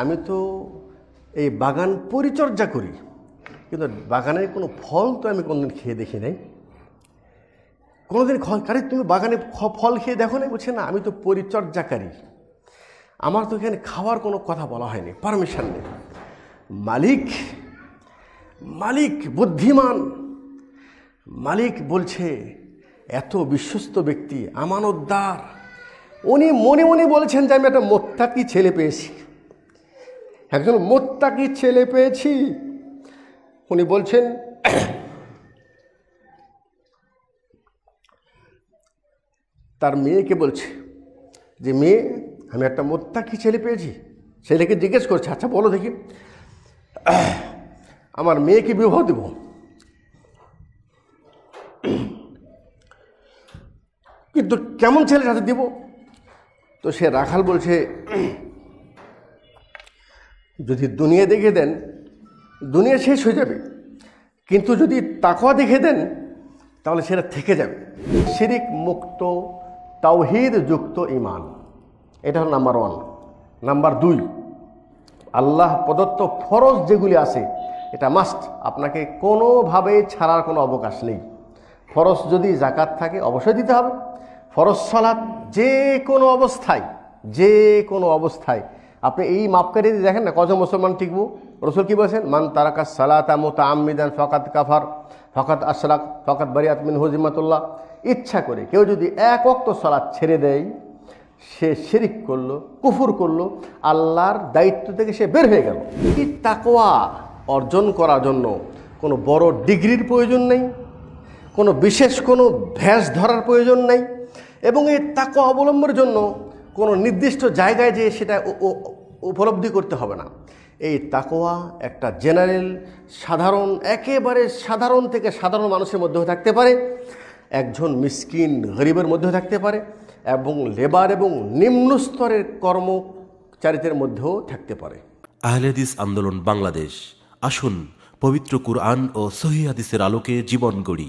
আমি তো এই বাগান পরিচর্যা করি কিন্তু বাগানের কোনো ফল তো আমি কোনোদিন খেয়ে দেখি নাই কোনোদিন কারে তুমি বাগানে ফল খেয়ে দেখো না বলছে না আমি তো পরিচর্যাকারী আমার তো এখানে খাওয়ার কোনো কথা বলা হয়নি পারমিশন নেই মালিক মালিক বুদ্ধিমান মালিক বলছে এত বিশ্বস্ত ব্যক্তি আমানতদার উনি মনে মনে বলছেন যে আমি একটা মোত্তাকি ছেলে পেয়েছি একজন মোত্তাকি ছেলে পেয়েছি উনি বলছেন তার মেয়েকে বলছে যে মেয়ে আমি একটা মোত্তাকি ছেলে পেয়েছি ছেলেকে জিজ্ঞেস করছে আচ্ছা বলো দেখি আমার মেয়েকে বিবাহ দেব কিন্তু কেমন ছেলের সাথে দিব তো সে রাখাল বলছে যদি দুনিয়া দেখে দেন দুনিয়া শেষ হয়ে যাবে কিন্তু যদি তাকওয়া দেখে দেন তাহলে সেটা থেকে যাবে শিরিক মুক্ত তাওহিদ যুক্ত ইমান এটা হল নাম্বার ওয়ান নাম্বার দুই আল্লাহ প্রদত্ত ফরজ যেগুলি আছে এটা মাস্ট আপনাকে কোনোভাবে ছাড়ার কোনো অবকাশ নেই ফরজ যদি জাকাত থাকে অবশ্যই দিতে হবে ফরজ সালাদ যে কোনো অবস্থায় যে কোনো অবস্থায় আপনি এই মাপকারি দেখেন না কত মুসলমান টিকবো রসুল কি বলছেন মান তারাকা সালাতা মোতা আমিদান ফকাত কাফার ফকাত আশরাক ফকাত বারি আতমিন হুজিমাতুল্লাহ ইচ্ছা করে কেউ যদি এক অক্ত সালাত ছেড়ে দেয় সে শিরিক করলো কুফুর করলো আল্লাহর দায়িত্ব থেকে সে বের হয়ে গেল এই তাকোয়া অর্জন করার জন্য কোনো বড় ডিগ্রির প্রয়োজন নেই কোনো বিশেষ কোনো ভ্যাস ধরার প্রয়োজন নেই এবং এই তাকোয়া অবলম্বনের জন্য কোনো নির্দিষ্ট জায়গায় যে সেটা উপলব্ধি করতে হবে না এই তাকোয়া একটা জেনারেল সাধারণ একেবারে সাধারণ থেকে সাধারণ মানুষের মধ্যেও থাকতে পারে একজন মিসকিন গরিবের মধ্যেও থাকতে পারে এবং লেবার এবং নিম্ন স্তরের কর্মচারীদের মধ্যেও থাকতে পারে আহলেদিস আন্দোলন বাংলাদেশ আসুন পবিত্র কুরআন ও সহিদিসের আলোকে জীবন গড়ি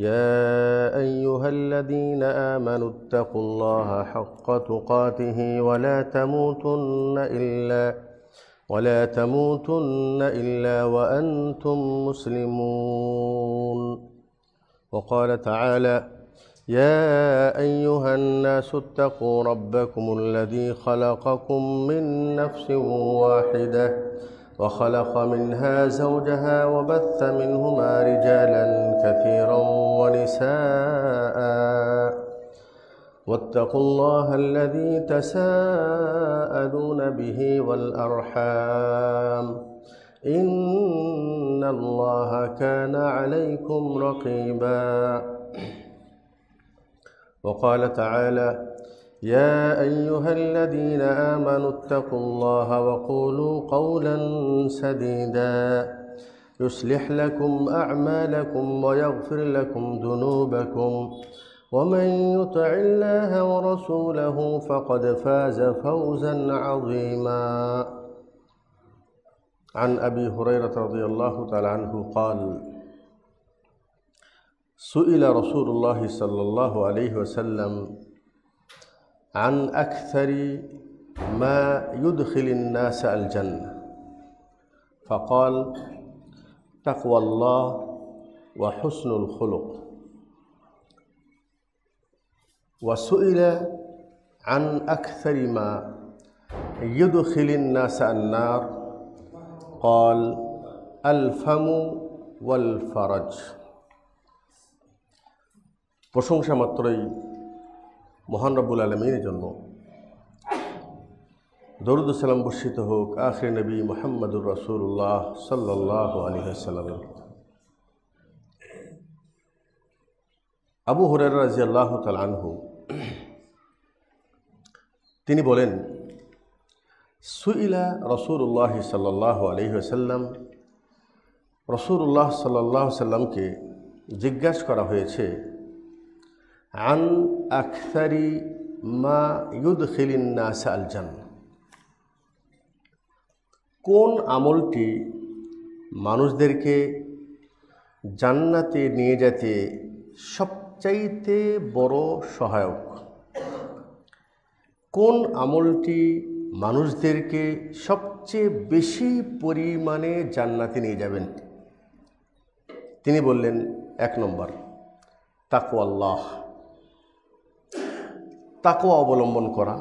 يا أيها الذين آمنوا اتقوا الله حق تقاته ولا تموتن إلا ولا تموتن إلا وأنتم مسلمون وقال تعالى يا أيها الناس اتقوا ربكم الذي خلقكم من نفس واحدة وخلق منها زوجها وبث منهما رجالا كثيرا ونساء واتقوا الله الذي تساءلون به والأرحام إن الله كان عليكم رقيبا وقال تعالى يا أيها الذين آمنوا اتقوا الله وقولوا قولا سديدا يصلح لكم أعمالكم ويغفر لكم ذنوبكم ومن يطع الله ورسوله فقد فاز فوزا عظيما عن أبي هريرة رضي الله تعالى عنه قال سئل رسول الله صلى الله عليه وسلم عن أكثر ما يدخل الناس الجنة فقال تقوى الله وحسن الخلق وسئل عن أكثر ما يدخل الناس النار قال الفم والفرج প্রশংসা মাত্রই মহান রব্বুল আলমিনের জন্য দরুদুসালাম বর্ষিত হোক আখরে নবী মোহাম্মদুর রসুল্লাহ সাল্লাহ আলী সাল্লামের আবু হরের রাজি আল্লাহ তালানহু তিনি বলেন সুইলা রসুল্লাহ সাল্লাহ আলহিহাসাল্লাম রসুল্লাহ সাল্লাহ সাল্লামকে জিজ্ঞাসা করা হয়েছে আন আখতারি মা ইউদ খিলিন্নাস আল জান্না কোন আমলটি মানুষদেরকে জান্নাতে নিয়ে যেতে সবচাইতে বড় সহায়ক কোন আমলটি মানুষদেরকে সবচেয়ে বেশি পরিমাণে জান্নাতে নিয়ে যাবেন তিনি বললেন এক নম্বর তাকু আল্লাহ তাকোয়া অবলম্বন করা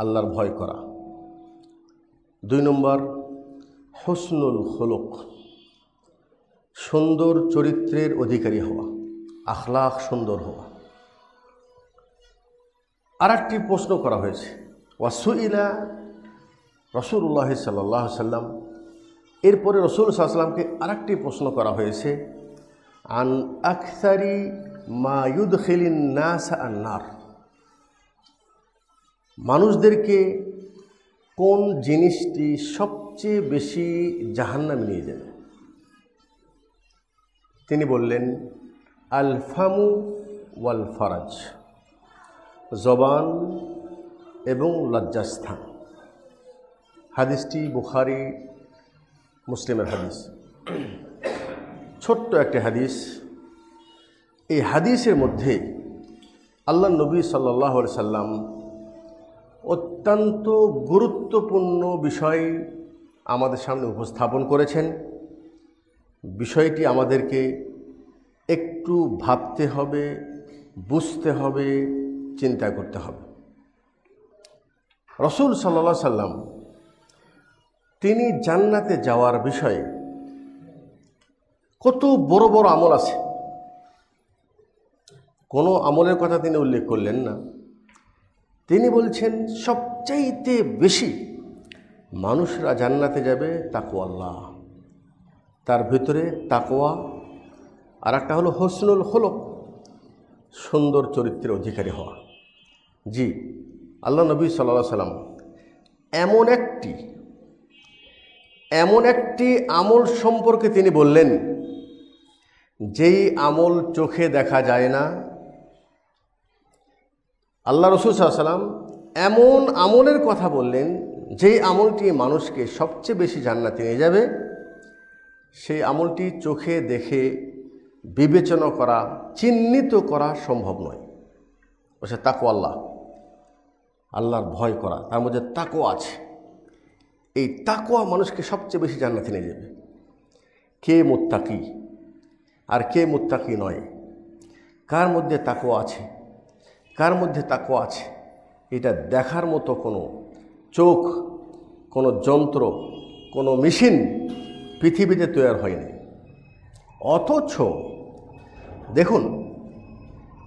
আল্লাহর ভয় করা দুই নম্বর হসনুল হলক সুন্দর চরিত্রের অধিকারী হওয়া আখলাখ সুন্দর হওয়া আর একটি প্রশ্ন করা হয়েছে ওয়াসুইলা রসুল্লাহ সাল্লাহ সাল্লাম এরপরে রসুল সাল্লামকে আর একটি প্রশ্ন করা হয়েছে আন আখতারি মায়ুদ খেলিন নাস আন্নার মানুষদেরকে কোন জিনিসটি সবচেয়ে বেশি জাহান্নামে নিয়ে যায় তিনি বললেন আলফামু ওয়াল ফারাজ জবান এবং লজ্জাস্থান হাদিসটি বুখারি মুসলিমের হাদিস ছোট্ট একটি হাদিস এই হাদিসের মধ্যে আল্লাহ নবী সাল্লাহ সাল্লাম অত্যন্ত গুরুত্বপূর্ণ বিষয় আমাদের সামনে উপস্থাপন করেছেন বিষয়টি আমাদেরকে একটু ভাবতে হবে বুঝতে হবে চিন্তা করতে হবে রসুল সাল্লা সাল্লাম তিনি জান্নাতে যাওয়ার বিষয়ে কত বড় বড় আমল আছে কোনো আমলের কথা তিনি উল্লেখ করলেন না তিনি বলছেন সবচাইতে বেশি মানুষরা জান্নাতে যাবে তাকোয়াল্লাহ তার ভিতরে তাকোয়া আর একটা হলো হসনুল হলক সুন্দর চরিত্রের অধিকারী হওয়া জি আল্লাহ নবী সাল্লা সাল্লাম এমন একটি এমন একটি আমল সম্পর্কে তিনি বললেন যেই আমল চোখে দেখা যায় না আল্লাহ রসুল সাল্লাম এমন আমলের কথা বললেন যেই আমলটি মানুষকে সবচেয়ে বেশি জান্নাতে নিয়ে যাবে সেই আমলটি চোখে দেখে বিবেচনা করা চিহ্নিত করা সম্ভব নয় ও সে তাকো আল্লাহ আল্লাহর ভয় করা তার মধ্যে তাকো আছে এই তাকোয়া মানুষকে সবচেয়ে বেশি জান্নাতে নিয়ে যাবে কে মোত্তাকি আর কে মোত্তাকি নয় কার মধ্যে তাকোয়া আছে কার মধ্যে তাকো আছে এটা দেখার মতো কোনো চোখ কোনো যন্ত্র কোনো মেশিন পৃথিবীতে তৈরি হয়নি অথচ দেখুন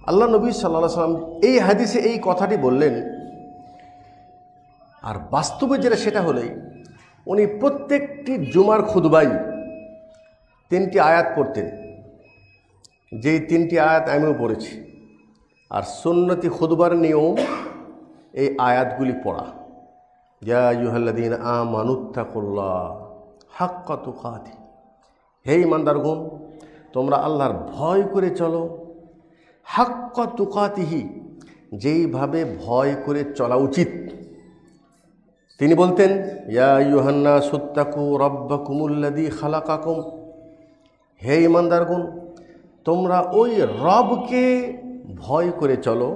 আল্লাহ নবী সাল্লা সাল্লাম এই হাদিসে এই কথাটি বললেন আর বাস্তবে যেটা সেটা হলেই উনি প্রত্যেকটি জুমার খুদবাই তিনটি আয়াত পড়তেন যেই তিনটি আয়াত আমিও পড়েছি আর সুন্নতি খুদবার নিয়ম এই আয়াতগুলি পড়া ইয়া ইউহাল্লাদিন আ মানুত্তাকুল্লা হাক্কা তুকাতি হে ইমানদার গুম তোমরা আল্লাহর ভয় করে চলো হাক্কা তুকাতিহি যেইভাবে ভয় করে চলা উচিত তিনি বলতেন ইয়া ইউহান্না সত্যাকু রব্বা কুমুল্লাদি খালাকাকুম হে ইমানদারগুন তোমরা ওই রবকে ভয় করে চলো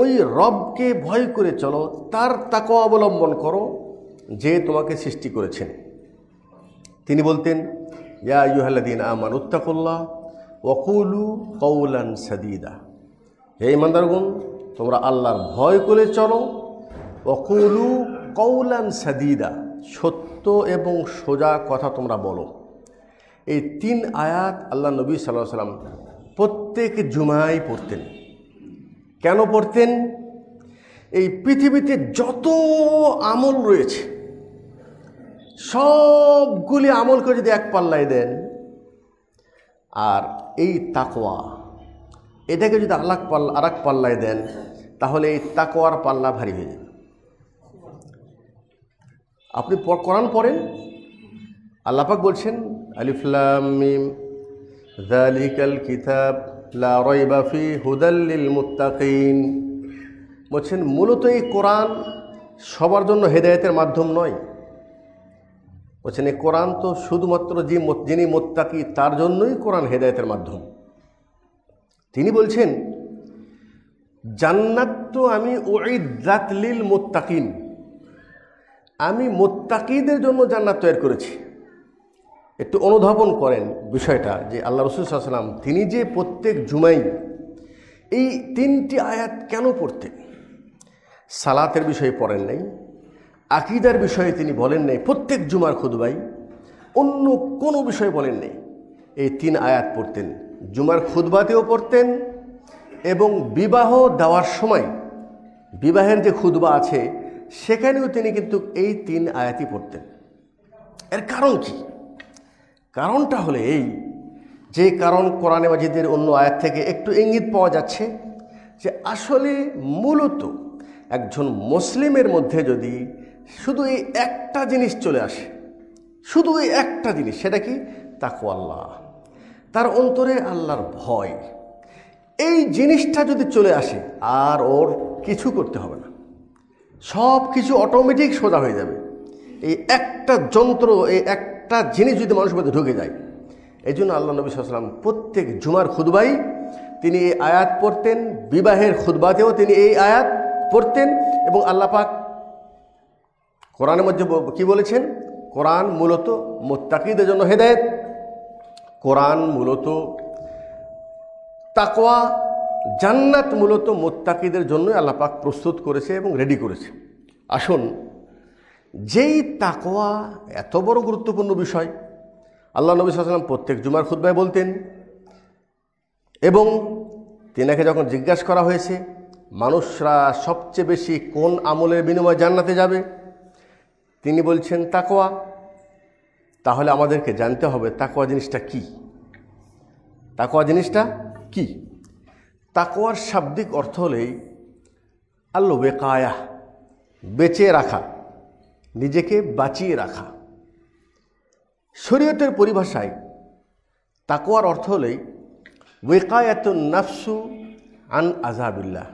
ওই রবকে ভয় করে চলো তার তাকে অবলম্বন করো যে তোমাকে সৃষ্টি করেছেন তিনি বলতেন ইয়া ইউহাল্লাদিন আমান উত্তাকল্লা ওকুলু কৌলান সাদিদা হে ইমানদারগুন তোমরা আল্লাহর ভয় করে চলো অকুলু কৌলান সাদিদা সত্য এবং সোজা কথা তোমরা বলো এই তিন আয়াত আল্লাহ নবী সাল্লাহ সাল্লাম প্রত্যেক জুমায় পড়তেন কেন পড়তেন এই পৃথিবীতে যত আমল রয়েছে সবগুলি আমলকে যদি এক পাল্লায় দেন আর এই তাকোয়া এটাকে যদি আল্লাহ পাল্লা আর এক পাল্লায় দেন তাহলে এই তাকোয়ার পাল্লা ভারী হয়ে যাবে আপনি কোরআন পড়েন আল্লাপাক বলছেন আলিফুল্লাম মিম ذلك الكتاب لا ريب فيه هدى للمتقين বলছেন মূলত এই কোরআন সবার জন্য হেদায়তের মাধ্যম নয় বলছেন এই কোরআন তো শুধুমাত্র যে যিনি মোত্তাকি তার জন্যই কোরআন হেদায়তের মাধ্যম তিনি বলছেন জান্নাত তো আমি ওইদাতলিল মোত্তাকিন আমি মোত্তাকিদের জন্য জান্নাত তৈরি করেছি একটু অনুধাবন করেন বিষয়টা যে আল্লাহ রসুল সাল্লাম তিনি যে প্রত্যেক জুমাই এই তিনটি আয়াত কেন পড়তেন সালাতের বিষয়ে পড়েন নাই আকিদার বিষয়ে তিনি বলেন নাই প্রত্যেক জুমার খুদবাই অন্য কোনো বিষয় বলেন নাই এই তিন আয়াত পড়তেন জুমার খুদবাতেও পড়তেন এবং বিবাহ দেওয়ার সময় বিবাহের যে খুদবা আছে সেখানেও তিনি কিন্তু এই তিন আয়াতই পড়তেন এর কারণ কী কারণটা হলে এই যে কারণ কোরআনে মাজিদের অন্য আয়াত থেকে একটু ইঙ্গিত পাওয়া যাচ্ছে যে আসলে মূলত একজন মুসলিমের মধ্যে যদি শুধু এই একটা জিনিস চলে আসে শুধু এই একটা জিনিস সেটা কি তাকু আল্লাহ তার অন্তরে আল্লাহর ভয় এই জিনিসটা যদি চলে আসে আর ওর কিছু করতে হবে না সব কিছু অটোমেটিক সোজা হয়ে যাবে এই একটা যন্ত্র এই এক একটা জিনিস যদি মানুষের মধ্যে ঢুকে যায় এই জন্য আল্লাহ নবী সাল্লাম প্রত্যেক জুমার খুদবাই তিনি এই আয়াত পড়তেন বিবাহের খুদবাতেও তিনি এই আয়াত পড়তেন এবং আল্লাহ পাক কোরআনের মধ্যে কি বলেছেন কোরআন মূলত মোত্তাকিদের জন্য হেদায়ত কোরআন মূলত তাকোয়া জান্নাত মূলত মোত্তাকিদের জন্যই আল্লাপাক প্রস্তুত করেছে এবং রেডি করেছে আসুন যেই তাকোয়া এত বড় গুরুত্বপূর্ণ বিষয় আল্লাহ নবী সাল্লাম প্রত্যেক জুমার খুদ্ায় বলতেন এবং তেনাকে যখন জিজ্ঞাসা করা হয়েছে মানুষরা সবচেয়ে বেশি কোন আমলের বিনিময়ে জান্নাতে যাবে তিনি বলছেন তাকোয়া তাহলে আমাদেরকে জানতে হবে তাকোয়া জিনিসটা কি তাকোয়া জিনিসটা কি তাকোয়ার শাব্দিক অর্থ হলেই আল্লো বেকায়া বেঁচে রাখা নিজেকে বাঁচিয়ে রাখা শরীয়তের পরিভাষায় তাকোয়ার অর্থ হলেই ওয়েকায়াতুন নাফসু আন আজাবিল্লাহ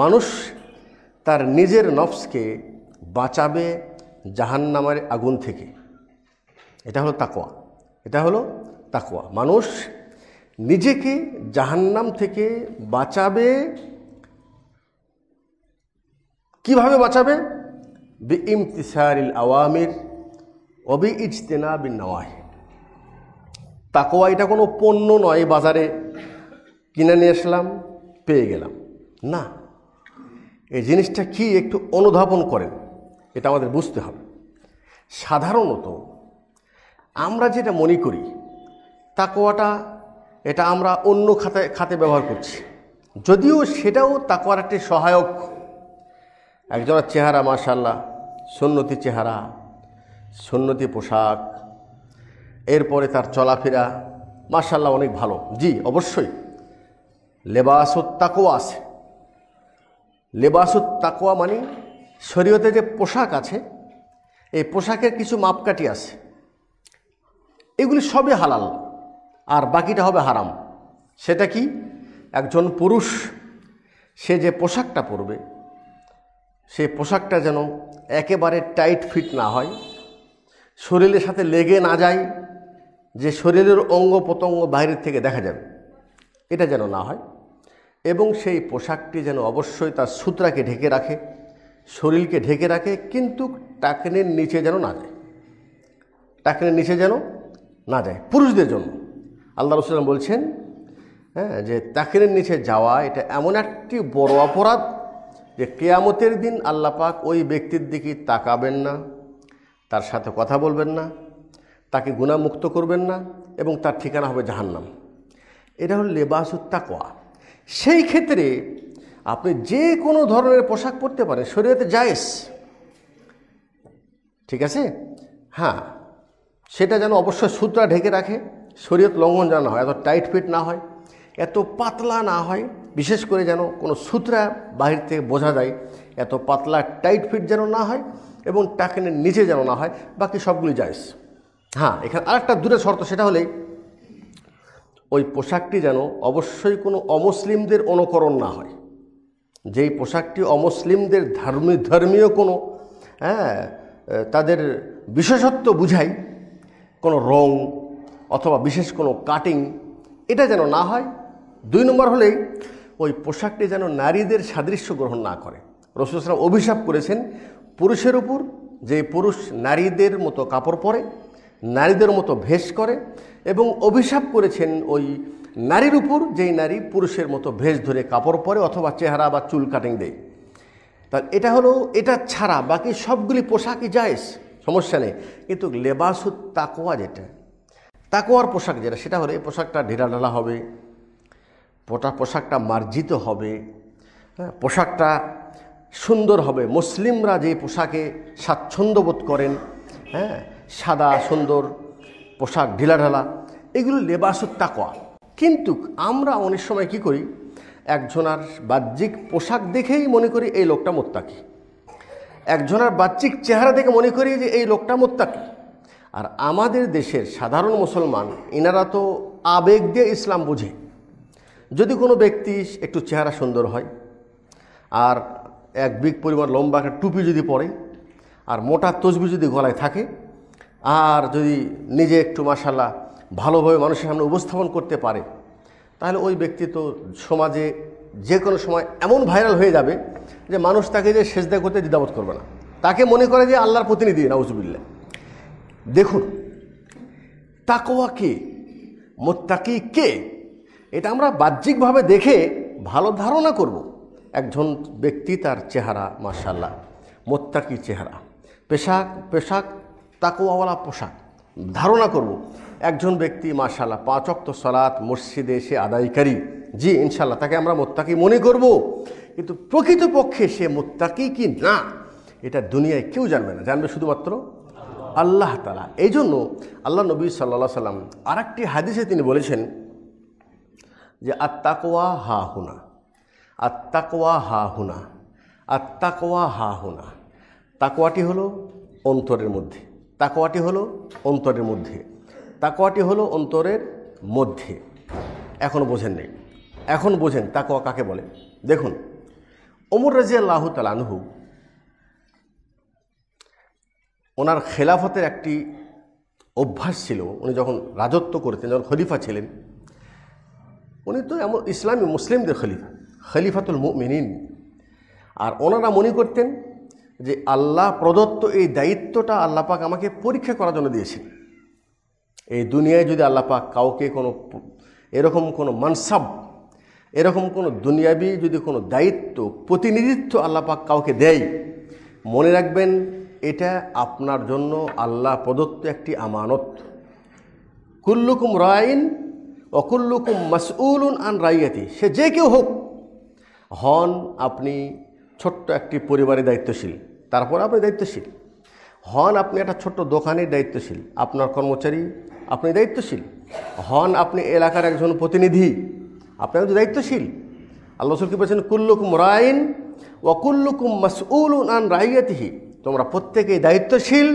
মানুষ তার নিজের নফসকে বাঁচাবে জাহান্নামের আগুন থেকে এটা হলো তাকোয়া এটা হলো তাকোয়া মানুষ নিজেকে জাহান্নাম থেকে বাঁচাবে কিভাবে বাঁচাবে বি ইমতিসারিল আওয়ামির অবি ইজতেনা বিন তাকোয়া এটা কোনো পণ্য নয় বাজারে কিনে নিয়ে আসলাম পেয়ে গেলাম না এই জিনিসটা কি একটু অনুধাবন করেন এটা আমাদের বুঝতে হবে সাধারণত আমরা যেটা মনে করি তাকোয়াটা এটা আমরা অন্য খাতে খাতে ব্যবহার করছি যদিও সেটাও তাকোয়ার একটি সহায়ক একজনের চেহারা মাশাল্লাহ সুন্নতি চেহারা সুন্নতি পোশাক এরপরে তার চলাফেরা মার্শাল্লাহ অনেক ভালো জি অবশ্যই লেবাস তাকোয়া আছে লেবাস তাকোয়া মানে শরীয়তে যে পোশাক আছে এই পোশাকের কিছু মাপকাঠি আছে এগুলি সবই হালাল আর বাকিটা হবে হারাম সেটা কি একজন পুরুষ সে যে পোশাকটা পরবে সেই পোশাকটা যেন একেবারে টাইট ফিট না হয় শরীরের সাথে লেগে না যায় যে শরীরের অঙ্গ প্রত্যঙ্গ বাইরের থেকে দেখা যাবে এটা যেন না হয় এবং সেই পোশাকটি যেন অবশ্যই তার সুতরাকে ঢেকে রাখে শরীরকে ঢেকে রাখে কিন্তু টাকনের নিচে যেন না যায় টাকনের নিচে যেন না যায় পুরুষদের জন্য আল্লাহ রসুলাম বলছেন হ্যাঁ যে তাকিনের নিচে যাওয়া এটা এমন একটি বড় অপরাধ যে কেয়ামতের দিন আল্লাহ পাক ওই ব্যক্তির দিকে তাকাবেন না তার সাথে কথা বলবেন না তাকে গুণামুক্ত করবেন না এবং তার ঠিকানা হবে জাহান্নাম এটা হল লেবাসুত্তাকোয়া সেই ক্ষেত্রে আপনি যে কোনো ধরনের পোশাক পরতে পারেন শরীয়তে জায়েজ ঠিক আছে হ্যাঁ সেটা যেন অবশ্যই সুতরা ঢেকে রাখে শরীয়ত লঙ্ঘন যেন না হয় এত টাইট ফিট না হয় এত পাতলা না হয় বিশেষ করে যেন কোনো সুতরা বাহির থেকে বোঝা যায় এত পাতলা টাইট ফিট যেন না হয় এবং টাকেনের নিচে যেন না হয় বাকি সবগুলি যাইস হ্যাঁ এখানে আরেকটা দূরে শর্ত সেটা হলেই ওই পোশাকটি যেন অবশ্যই কোনো অমুসলিমদের অনুকরণ না হয় যেই পোশাকটি অমুসলিমদের ধর্মী ধর্মীয় কোনো হ্যাঁ তাদের বিশেষত্ব বুঝাই কোনো রং অথবা বিশেষ কোনো কাটিং এটা যেন না হয় দুই নম্বর হলেই ওই পোশাকটি যেন নারীদের সাদৃশ্য গ্রহণ না করে রসুলাম অভিশাপ করেছেন পুরুষের উপর যে পুরুষ নারীদের মতো কাপড় পরে নারীদের মতো ভেষ করে এবং অভিশাপ করেছেন ওই নারীর উপর যেই নারী পুরুষের মতো ভেষ ধরে কাপড় পরে অথবা চেহারা বা চুল কাটিং দেয় তা এটা হলো এটা ছাড়া বাকি সবগুলি পোশাকই যায়স সমস্যা নেই কিন্তু লেবাসু তাকোয়া যেটা তাকোয়ার পোশাক যেটা সেটা হলে পোশাকটা ঢালা হবে পোটা পোশাকটা মার্জিত হবে হ্যাঁ, পোশাকটা সুন্দর হবে মুসলিমরা যে পোশাকে স্বাচ্ছন্দ্য বোধ করেন হ্যাঁ সাদা সুন্দর পোশাক ঢিলাঢালা এগুলো লেবাসত তাকোয়া কিন্তু আমরা অনেক সময় কি করি একজনার বাহ্যিক পোশাক দেখেই মনে করি এই লোকটা মোত্তাকি একজনার বাহ্যিক চেহারা দেখে মনে করি যে এই লোকটা মোত্তাকি আর আমাদের দেশের সাধারণ মুসলমান এনারা তো আবেগ দিয়ে ইসলাম বোঝে যদি কোনো ব্যক্তি একটু চেহারা সুন্দর হয় আর এক বিগ পরিমাণ লম্বা একটা টুপি যদি পরে আর মোটা তসবি যদি গলায় থাকে আর যদি নিজে একটু মাসাল্লাহ ভালোভাবে মানুষের সামনে উপস্থাপন করতে পারে তাহলে ওই ব্যক্তি তো সমাজে যে কোনো সময় এমন ভাইরাল হয়ে যাবে যে মানুষ তাকে যে সেজদা করতে দ্বিধাবোধ করবে না তাকে মনে করে যে আল্লাহর প্রতিনিধি নাউজুবিল্লা দেখুন তাকোয়া কে মোত্তাকি কে এটা আমরা বাহ্যিকভাবে দেখে ভালো ধারণা করব। একজন ব্যক্তি তার চেহারা মার্শাল্লাহ মোত্তাকি চেহারা পেশাক পেশাক তাকুয়াওয়ালা পোশাক ধারণা করব। একজন ব্যক্তি মার্শাল্লাহ পাঁচক্ত সলাত মসজিদে এসে আদায়কারী জি ইনশাল্লাহ তাকে আমরা মোত্তাকি মনে করব। কিন্তু প্রকৃতপক্ষে সে মোত্তাকি কি না এটা দুনিয়ায় কেউ জানবে না জানবে শুধুমাত্র আল্লাহ তালা এই জন্য আল্লাহ নবী সাল্লাহ সাল্লাম আর একটি হাদিসে তিনি বলেছেন যে আত্মাকোয়া হা হুনা আত্মাকোয়া হা হুনা আত্মাকোয়া হা হুনা তাকোয়াটি হলো অন্তরের মধ্যে তাকোয়াটি হলো অন্তরের মধ্যে তাকোয়াটি হলো অন্তরের মধ্যে এখনও বোঝেন নেই এখন বোঝেন তাকোয়া কাকে বলে দেখুন অমর রাজিয়া আল্লাহ তালানহু ওনার খেলাফতের একটি অভ্যাস ছিল উনি যখন রাজত্ব করতেন যখন খলিফা ছিলেন উনি তো এমন ইসলামী মুসলিমদের খলিফা খলিফাতুল মিনিন আর ওনারা মনে করতেন যে আল্লাহ প্রদত্ত এই দায়িত্বটা আল্লাপাক আমাকে পরীক্ষা করার জন্য দিয়েছেন এই দুনিয়ায় যদি আল্লাপাক কাউকে কোনো এরকম কোনো মানসাব এরকম কোনো দুনিয়াবি যদি কোনো দায়িত্ব প্রতিনিধিত্ব আল্লাপাক কাউকে দেয় মনে রাখবেন এটা আপনার জন্য আল্লাহ প্রদত্ত একটি আমানত কুল্লুকুম রাইন অকুল্লুকুম মাসউলুন আন রাইয়াতি সে যে কেউ হোক হন আপনি ছোট্ট একটি পরিবারে দায়িত্বশীল তারপর আপনি দায়িত্বশীল হন আপনি একটা ছোট্ট দোকানের দায়িত্বশীল আপনার কর্মচারী আপনি দায়িত্বশীল হন আপনি এলাকার একজন প্রতিনিধি আপনি তো দায়িত্বশীল আল্লাহ রসুল কি বলছেন কুল্লুকুম রাইন ওয়াকুল্লুকুম মাসউলুন আন রাইয়াতিহি তোমরা প্রত্যেকেই দায়িত্বশীল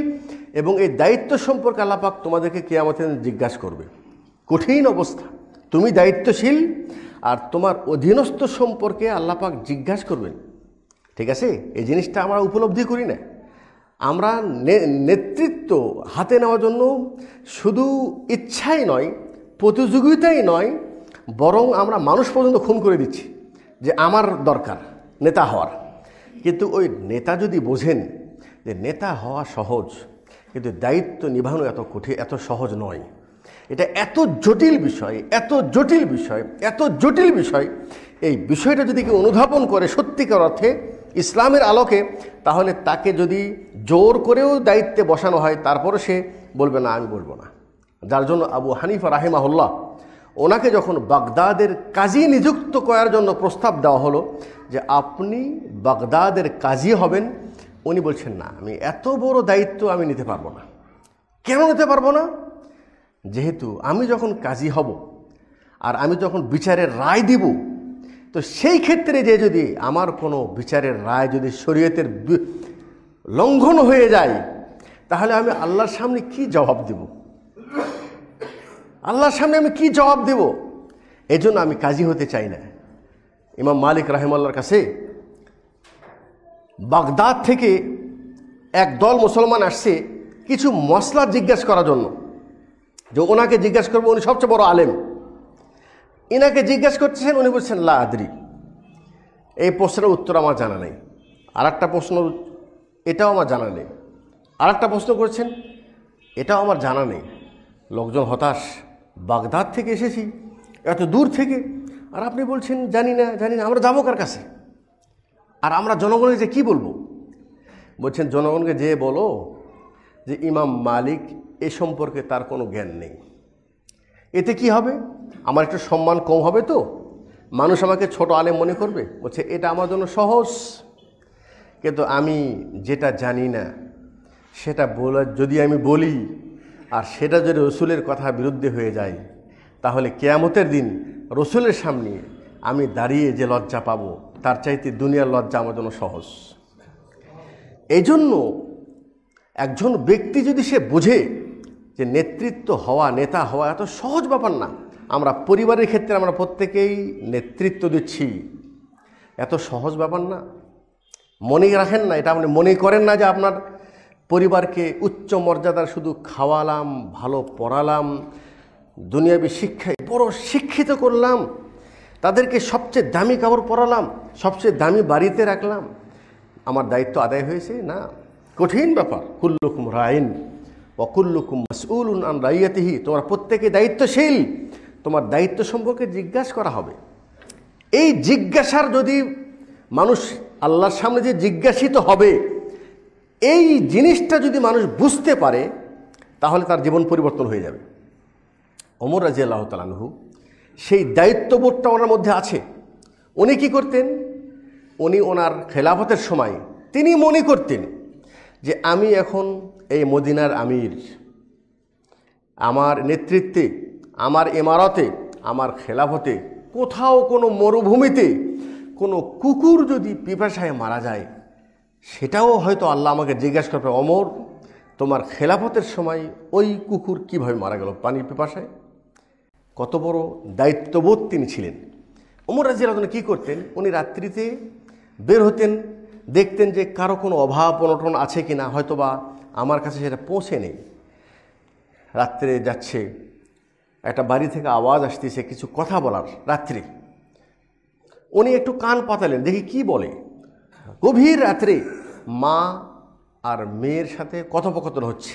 এবং এই দায়িত্ব সম্পর্কে আল্লাপাক তোমাদেরকে কেয়ামতের জিজ্ঞাসা করবে কঠিন অবস্থা তুমি দায়িত্বশীল আর তোমার অধীনস্থ সম্পর্কে আল্লাপাক জিজ্ঞাসা করবেন ঠিক আছে এই জিনিসটা আমরা উপলব্ধি করি না আমরা নেতৃত্ব হাতে নেওয়ার জন্য শুধু ইচ্ছাই নয় প্রতিযোগিতাই নয় বরং আমরা মানুষ পর্যন্ত খুন করে দিচ্ছি যে আমার দরকার নেতা হওয়ার কিন্তু ওই নেতা যদি বোঝেন যে নেতা হওয়া সহজ কিন্তু দায়িত্ব নিভানো এত কঠিন এত সহজ নয় এটা এত জটিল বিষয় এত জটিল বিষয় এত জটিল বিষয় এই বিষয়টা যদি কেউ অনুধাবন করে সত্যিকার অর্থে ইসলামের আলোকে তাহলে তাকে যদি জোর করেও দায়িত্বে বসানো হয় তারপরে সে বলবে না আমি বলবো না যার জন্য আবু হানিফা রাহেমাহুল্লাহ ওনাকে যখন বাগদাদের কাজী নিযুক্ত করার জন্য প্রস্তাব দেওয়া হলো যে আপনি বাগদাদের কাজী হবেন উনি বলছেন না আমি এত বড় দায়িত্ব আমি নিতে পারবো না কেন নিতে পারবো না যেহেতু আমি যখন কাজী হব আর আমি যখন বিচারের রায় দিব তো সেই ক্ষেত্রে যে যদি আমার কোনো বিচারের রায় যদি শরীয়তের লঙ্ঘন হয়ে যায় তাহলে আমি আল্লাহর সামনে কি জবাব দেব আল্লাহর সামনে আমি কি জবাব দেব এজন্য আমি কাজী হতে চাই না ইমাম মালিক রাহেমাল্লার কাছে বাগদাদ থেকে এক দল মুসলমান আসছে কিছু মশলা জিজ্ঞেস করার জন্য যে ওনাকে জিজ্ঞাসা করবো উনি সবচেয়ে বড় আলেম এনাকে জিজ্ঞেস করতেছেন উনি বলছেন লা আদরি এই প্রশ্নের উত্তর আমার জানা নেই আর একটা প্রশ্ন এটাও আমার জানা নেই আর একটা প্রশ্ন করেছেন এটাও আমার জানা নেই লোকজন হতাশ বাগদাদ থেকে এসেছি এত দূর থেকে আর আপনি বলছেন জানি না জানি না আমরা যাবো কার কাছে আর আমরা জনগণকে যে কী বলবো বলছেন জনগণকে যে বলো যে ইমাম মালিক এ সম্পর্কে তার কোনো জ্ঞান নেই এতে কি হবে আমার একটু সম্মান কম হবে তো মানুষ আমাকে ছোট আলে মনে করবে বলছে এটা আমার জন্য সহজ কিন্তু আমি যেটা জানি না সেটা বলার যদি আমি বলি আর সেটা যদি রসুলের কথা বিরুদ্ধে হয়ে যায় তাহলে কেয়ামতের দিন রসুলের সামনে আমি দাঁড়িয়ে যে লজ্জা পাবো তার চাইতে দুনিয়ার লজ্জা আমার জন্য সহজ এই জন্য একজন ব্যক্তি যদি সে বোঝে যে নেতৃত্ব হওয়া নেতা হওয়া এত সহজ ব্যাপার না আমরা পরিবারের ক্ষেত্রে আমরা প্রত্যেকেই নেতৃত্ব দিচ্ছি এত সহজ ব্যাপার না মনে রাখেন না এটা আপনি মনে করেন না যে আপনার পরিবারকে উচ্চ মর্যাদার শুধু খাওয়ালাম ভালো পড়ালাম দুনিয়াবী শিক্ষায় বড় শিক্ষিত করলাম তাদেরকে সবচেয়ে দামি কাপড় পরালাম সবচেয়ে দামি বাড়িতে রাখলাম আমার দায়িত্ব আদায় হয়েছে না কঠিন ব্যাপার কুল্লুকুম রায়ন অকুল্লুকুম মাসউল আন রাইয়াতিহি তোমার প্রত্যেকে দায়িত্বশীল তোমার দায়িত্ব সম্পর্কে জিজ্ঞাসা করা হবে এই জিজ্ঞাসার যদি মানুষ আল্লাহর সামনে যে জিজ্ঞাসিত হবে এই জিনিসটা যদি মানুষ বুঝতে পারে তাহলে তার জীবন পরিবর্তন হয়ে যাবে অমর রাজি আল্লাহ তালানহু সেই দায়িত্ববোধটা ওনার মধ্যে আছে উনি কী করতেন উনি ওনার খেলাফতের সময় তিনি মনে করতেন যে আমি এখন এই মদিনার আমির আমার নেতৃত্বে আমার ইমারতে আমার খেলাফতে কোথাও কোনো মরুভূমিতে কোনো কুকুর যদি পিপাসায় মারা যায় সেটাও হয়তো আল্লাহ আমাকে জিজ্ঞাসা করবে অমর তোমার খেলাফতের সময় ওই কুকুর কিভাবে মারা গেল পানির পিপাসায় কত বড় দায়িত্ববোধ তিনি ছিলেন অমর রাজিয়াল কী করতেন উনি রাত্রিতে বের হতেন দেখতেন যে কারো কোনো অভাব অনটন আছে কি না হয়তোবা আমার কাছে সেটা পৌঁছে নেই রাত্রে যাচ্ছে একটা বাড়ি থেকে আওয়াজ আসতেছে কিছু কথা বলার রাত্রে উনি একটু কান পাতালেন দেখি কি বলে গভীর রাত্রে মা আর মেয়ের সাথে কথোপকথন হচ্ছে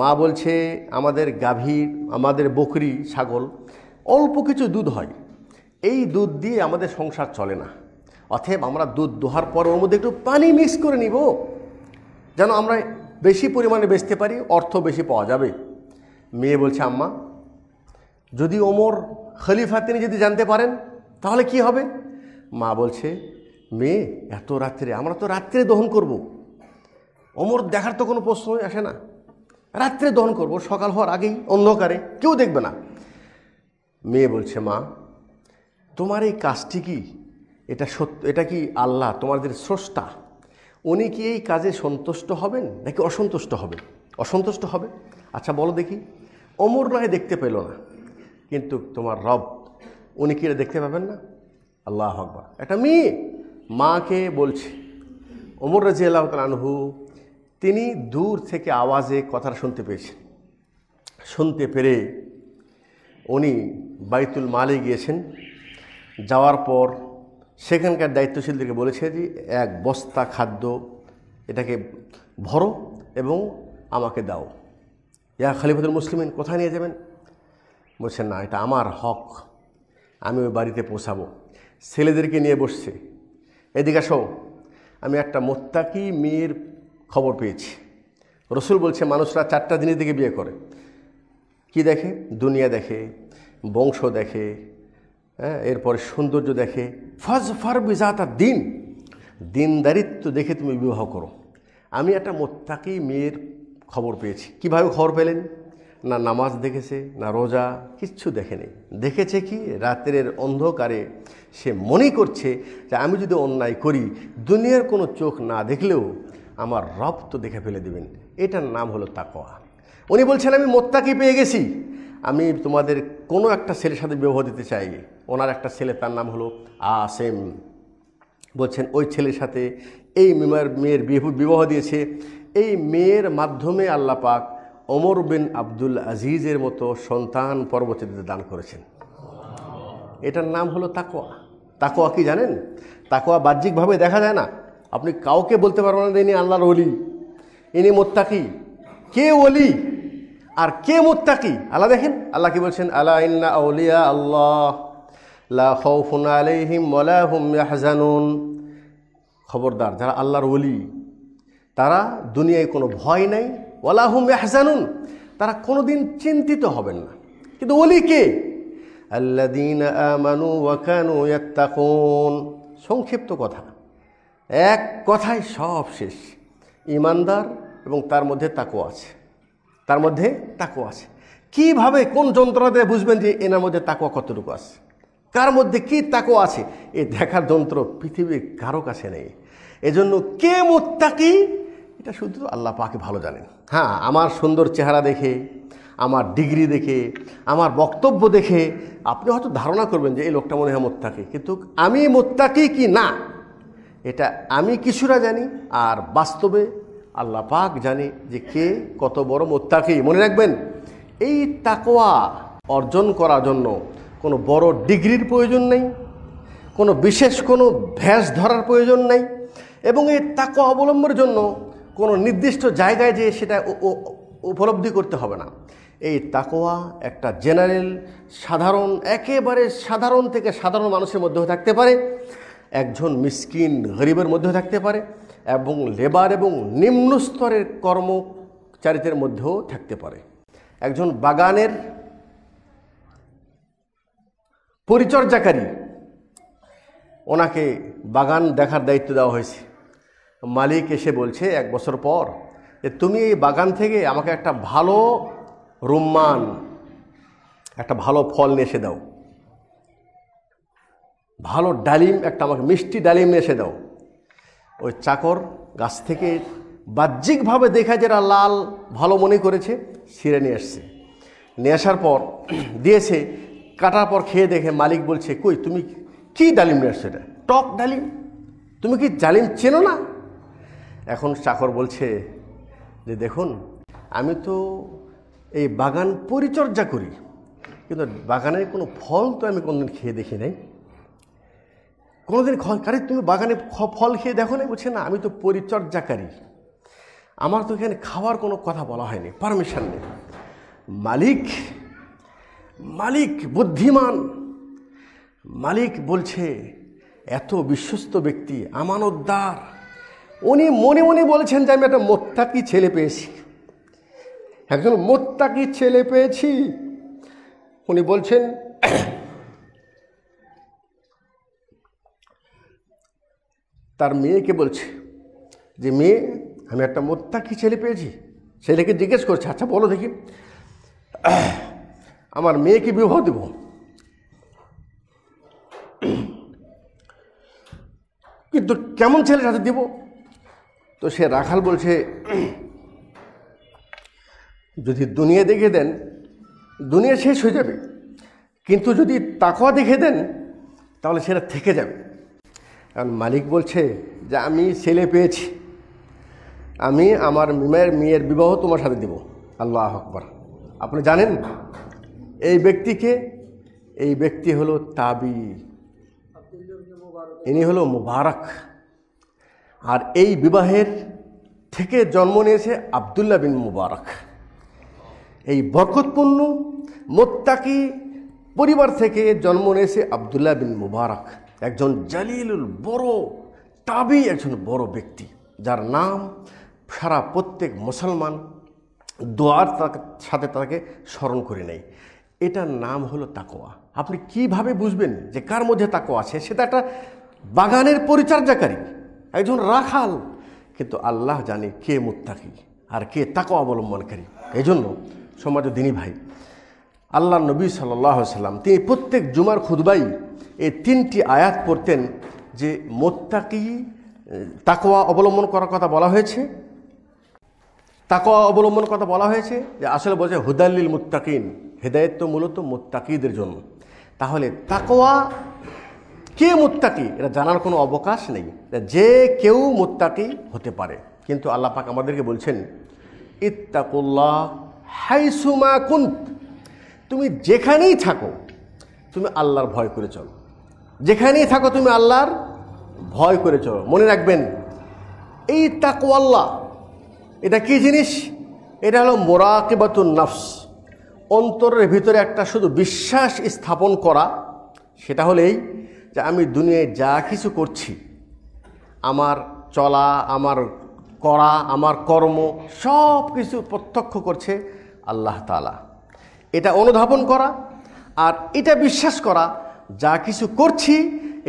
মা বলছে আমাদের গাভী আমাদের বকরি ছাগল অল্প কিছু দুধ হয় এই দুধ দিয়ে আমাদের সংসার চলে না অথব আমরা দুধ দোহার পর ওর মধ্যে একটু পানি মিক্স করে নিব যেন আমরা বেশি পরিমাণে বেচতে পারি অর্থ বেশি পাওয়া যাবে মেয়ে বলছে আম্মা যদি ওমর খলিফা তিনি যদি জানতে পারেন তাহলে কি হবে মা বলছে মেয়ে এত রাত্রে আমরা তো রাত্রে দহন করব। ওমর দেখার তো কোনো প্রশ্নই আসে না রাত্রে দহন করব সকাল হওয়ার আগেই অন্ধকারে কেউ দেখবে না মেয়ে বলছে মা তোমার এই কাজটি কি এটা সত্য এটা কি আল্লাহ তোমাদের স্রষ্টা উনি কি এই কাজে সন্তুষ্ট হবেন নাকি অসন্তুষ্ট হবেন অসন্তুষ্ট হবে আচ্ছা বলো দেখি অমর নয় দেখতে পেল না কিন্তু তোমার রব উনি কি দেখতে পাবেন না আল্লাহ আকবর একটা মেয়ে মাকে বলছে অমর রাজি আল্লাহ আনহু তিনি দূর থেকে আওয়াজে কথাটা শুনতে পেয়েছেন শুনতে পেরে উনি বাইতুল মালে গিয়েছেন যাওয়ার পর সেখানকার দায়িত্বশীলদেরকে বলেছে যে এক বস্তা খাদ্য এটাকে ভরো এবং আমাকে দাও ইয়া খালিফাতুল মুসলিমেন কোথায় নিয়ে যাবেন বলছেন না এটা আমার হক আমি ওই বাড়িতে পোষাবো ছেলেদেরকে নিয়ে বসছে এদিকে আসো আমি একটা মোত্তাকি মেয়ের খবর পেয়েছি রসুল বলছে মানুষরা চারটা দিনের দিকে বিয়ে করে কি দেখে দুনিয়া দেখে বংশ দেখে হ্যাঁ এরপরে সৌন্দর্য দেখে ফজ ফার বিজাতা দিন দিনদারিত্ব দেখে তুমি বিবাহ করো আমি একটা মোত্তাকি মেয়ের খবর পেয়েছি কীভাবে খবর পেলেন না নামাজ দেখেছে না রোজা কিচ্ছু দেখেনি দেখেছে কি রাতের অন্ধকারে সে মনে করছে যে আমি যদি অন্যায় করি দুনিয়ার কোনো চোখ না দেখলেও আমার রব তো দেখে ফেলে দেবেন এটার নাম হলো তাকোয়া উনি বলছেন আমি মোত্তাকি পেয়ে গেছি আমি তোমাদের কোনো একটা ছেলের সাথে বিবাহ দিতে চাই ওনার একটা ছেলে তার নাম হলো আসেম বলছেন ওই ছেলের সাথে এই মেয়ের বিবাহ দিয়েছে এই মেয়ের মাধ্যমে আল্লাহ পাক ওমর বিন আব্দুল আজিজের মতো সন্তান পরবর্তীতে দান করেছেন এটার নাম হলো তাকোয়া তাকোয়া কি জানেন তাকোয়া বাহ্যিকভাবে দেখা যায় না আপনি কাউকে বলতে পারবেন না ইনি আল্লাহর অলি ইনি মোত্তাকি কে অলি আর কে মোত্তাকি আল্লাহ দেখেন আল্লাহ কি বলছেন আল্লাহ ইন্না আল্লাহ লা আলাইহিম খবরদার যারা আল্লাহর ওলি তারা দুনিয়ায় কোনো ভয় নাই ওলা হুম ইয়াহজানুন তারা কোনো দিন চিন্তিত হবেন না কিন্তু ওলি কে আল্লাদিন সংক্ষিপ্ত কথা এক কথায় সব শেষ ইমানদার এবং তার মধ্যে তাকো আছে তার মধ্যে তাকো আছে কিভাবে কোন দিয়ে বুঝবেন যে এনার মধ্যে তাকুয়া কতটুকু আছে কার মধ্যে কি তাকো আছে এ দেখার যন্ত্র পৃথিবীর কারো কাছে নেই এজন্য কে মোত্তাকি এটা শুধু আল্লাহ পাকে ভালো জানেন হ্যাঁ আমার সুন্দর চেহারা দেখে আমার ডিগ্রি দেখে আমার বক্তব্য দেখে আপনি হয়তো ধারণা করবেন যে এই লোকটা মনে হয় মোত্তাকি কিন্তু আমি মোত্তাকি কি না এটা আমি কিছুটা জানি আর বাস্তবে আল্লাহ পাক জানে যে কে কত বড় মোত্তাকি মনে রাখবেন এই তাকোয়া অর্জন করার জন্য কোনো বড় ডিগ্রির প্রয়োজন নেই কোনো বিশেষ কোনো ভ্যাস ধরার প্রয়োজন নেই এবং এই তাকে অবলম্বনের জন্য কোনো নির্দিষ্ট জায়গায় যে সেটা উপলব্ধি করতে হবে না এই তাকোয়া একটা জেনারেল সাধারণ একেবারে সাধারণ থেকে সাধারণ মানুষের মধ্যেও থাকতে পারে একজন মিসকিন গরিবের মধ্যেও থাকতে পারে এবং লেবার এবং নিম্ন স্তরের কর্মচারীদের মধ্যেও থাকতে পারে একজন বাগানের পরিচর্যাকারী ওনাকে বাগান দেখার দায়িত্ব দেওয়া হয়েছে মালিক এসে বলছে এক বছর পর যে তুমি এই বাগান থেকে আমাকে একটা ভালো রুম্মান একটা ভালো ফল নিয়ে এসে দাও ভালো ডালিম একটা আমাকে মিষ্টি ডালিম নিয়ে এসে দাও ওই চাকর গাছ থেকে বাহ্যিকভাবে দেখা যারা লাল ভালো মনে করেছে ছিঁড়ে নিয়ে আসছে নিয়ে আসার পর দিয়েছে কাটার পর খেয়ে দেখে মালিক বলছে কই তুমি কি ডালিম নিয়ে সেটা এটা টক ডালিম তুমি কি জালিম চেনো না এখন চাকর বলছে যে দেখুন আমি তো এই বাগান পরিচর্যা করি কিন্তু বাগানের কোনো ফল তো আমি কোনোদিন খেয়ে দেখি নাই কোনোদিন কারি তুমি বাগানে ফল খেয়ে দেখো না বলছে না আমি তো পরিচর্যাকারী আমার তো এখানে খাওয়ার কোনো কথা বলা হয়নি পারমিশন নেই মালিক মালিক বুদ্ধিমান মালিক বলছে এত বিশ্বস্ত ব্যক্তি আমানতদার উনি মনে মনে বলছেন যে আমি একটা মোত্তাকি ছেলে পেয়েছি একজন মোত্তাকি ছেলে পেয়েছি উনি বলছেন তার মেয়েকে বলছে যে মেয়ে আমি একটা মোত্তাকি ছেলে পেয়েছি ছেলেকে জিজ্ঞেস করছে আচ্ছা বলো দেখি আমার মেয়েকে বিবাহ দেব কিন্তু কেমন ছেলের সাথে দেব তো সে রাখাল বলছে যদি দুনিয়া দেখে দেন দুনিয়া শেষ হয়ে যাবে কিন্তু যদি তাকওয়া দেখে দেন তাহলে সেটা থেকে যাবে কারণ মালিক বলছে যে আমি ছেলে পেয়েছি আমি আমার মেয়ের মেয়ের বিবাহ তোমার সাথে দেব আল্লাহ আকবর আপনি জানেন এই ব্যক্তিকে এই ব্যক্তি হলো তাবি ইনি হলো মুবারক আর এই বিবাহের থেকে জন্ম নিয়েছে আবদুল্লা বিন মুবারক এই বরকতপূর্ণ মোত্তাকি পরিবার থেকে জন্ম নিয়েছে আবদুল্লা বিন মুবারক একজন জালিলুল বড় তাবি একজন বড় ব্যক্তি যার নাম সারা প্রত্যেক মুসলমান দোয়ার সাথে তাকে স্মরণ করে নেয় এটার নাম হলো তাকোয়া আপনি কিভাবে বুঝবেন যে কার মধ্যে তাকোয়া আছে সেটা একটা বাগানের পরিচর্যাকারী একজন রাখাল কিন্তু আল্লাহ জানে কে মুত্তাকি আর কে তাকোয়া অবলম্বনকারী এই জন্য সমাজ দিনী ভাই আল্লাহ নবী সাল্লাহ সাল্লাম তিনি প্রত্যেক জুমার খুদবাই এই তিনটি আয়াত পড়তেন যে মোত্তাকি তাকোয়া অবলম্বন করার কথা বলা হয়েছে তাকোয়া অবলম্বন কথা বলা হয়েছে যে আসলে বলছে হুদাল্লিল মুত্তাকিন হেদায়ত তো মূলত মোত্তাকিদের জন্য তাহলে তাকোয়া কে মোত্তাকি এটা জানার কোনো অবকাশ নেই যে কেউ মোত্তাকি হতে পারে কিন্তু আল্লাহ পাক আমাদেরকে বলছেন ইত্তাকুল্লাহ হাইসুমা কুন্ত তুমি যেখানেই থাকো তুমি আল্লাহর ভয় করে চলো যেখানেই থাকো তুমি আল্লাহর ভয় করে চলো মনে রাখবেন এই তাকোয়াল্লাহ এটা কি জিনিস এটা হলো মোরাকিবাতুন নফস অন্তরের ভিতরে একটা শুধু বিশ্বাস স্থাপন করা সেটা হলেই যে আমি দুনিয়ায় যা কিছু করছি আমার চলা আমার করা আমার কর্ম সব কিছু প্রত্যক্ষ করছে আল্লাহ তালা এটা অনুধাবন করা আর এটা বিশ্বাস করা যা কিছু করছি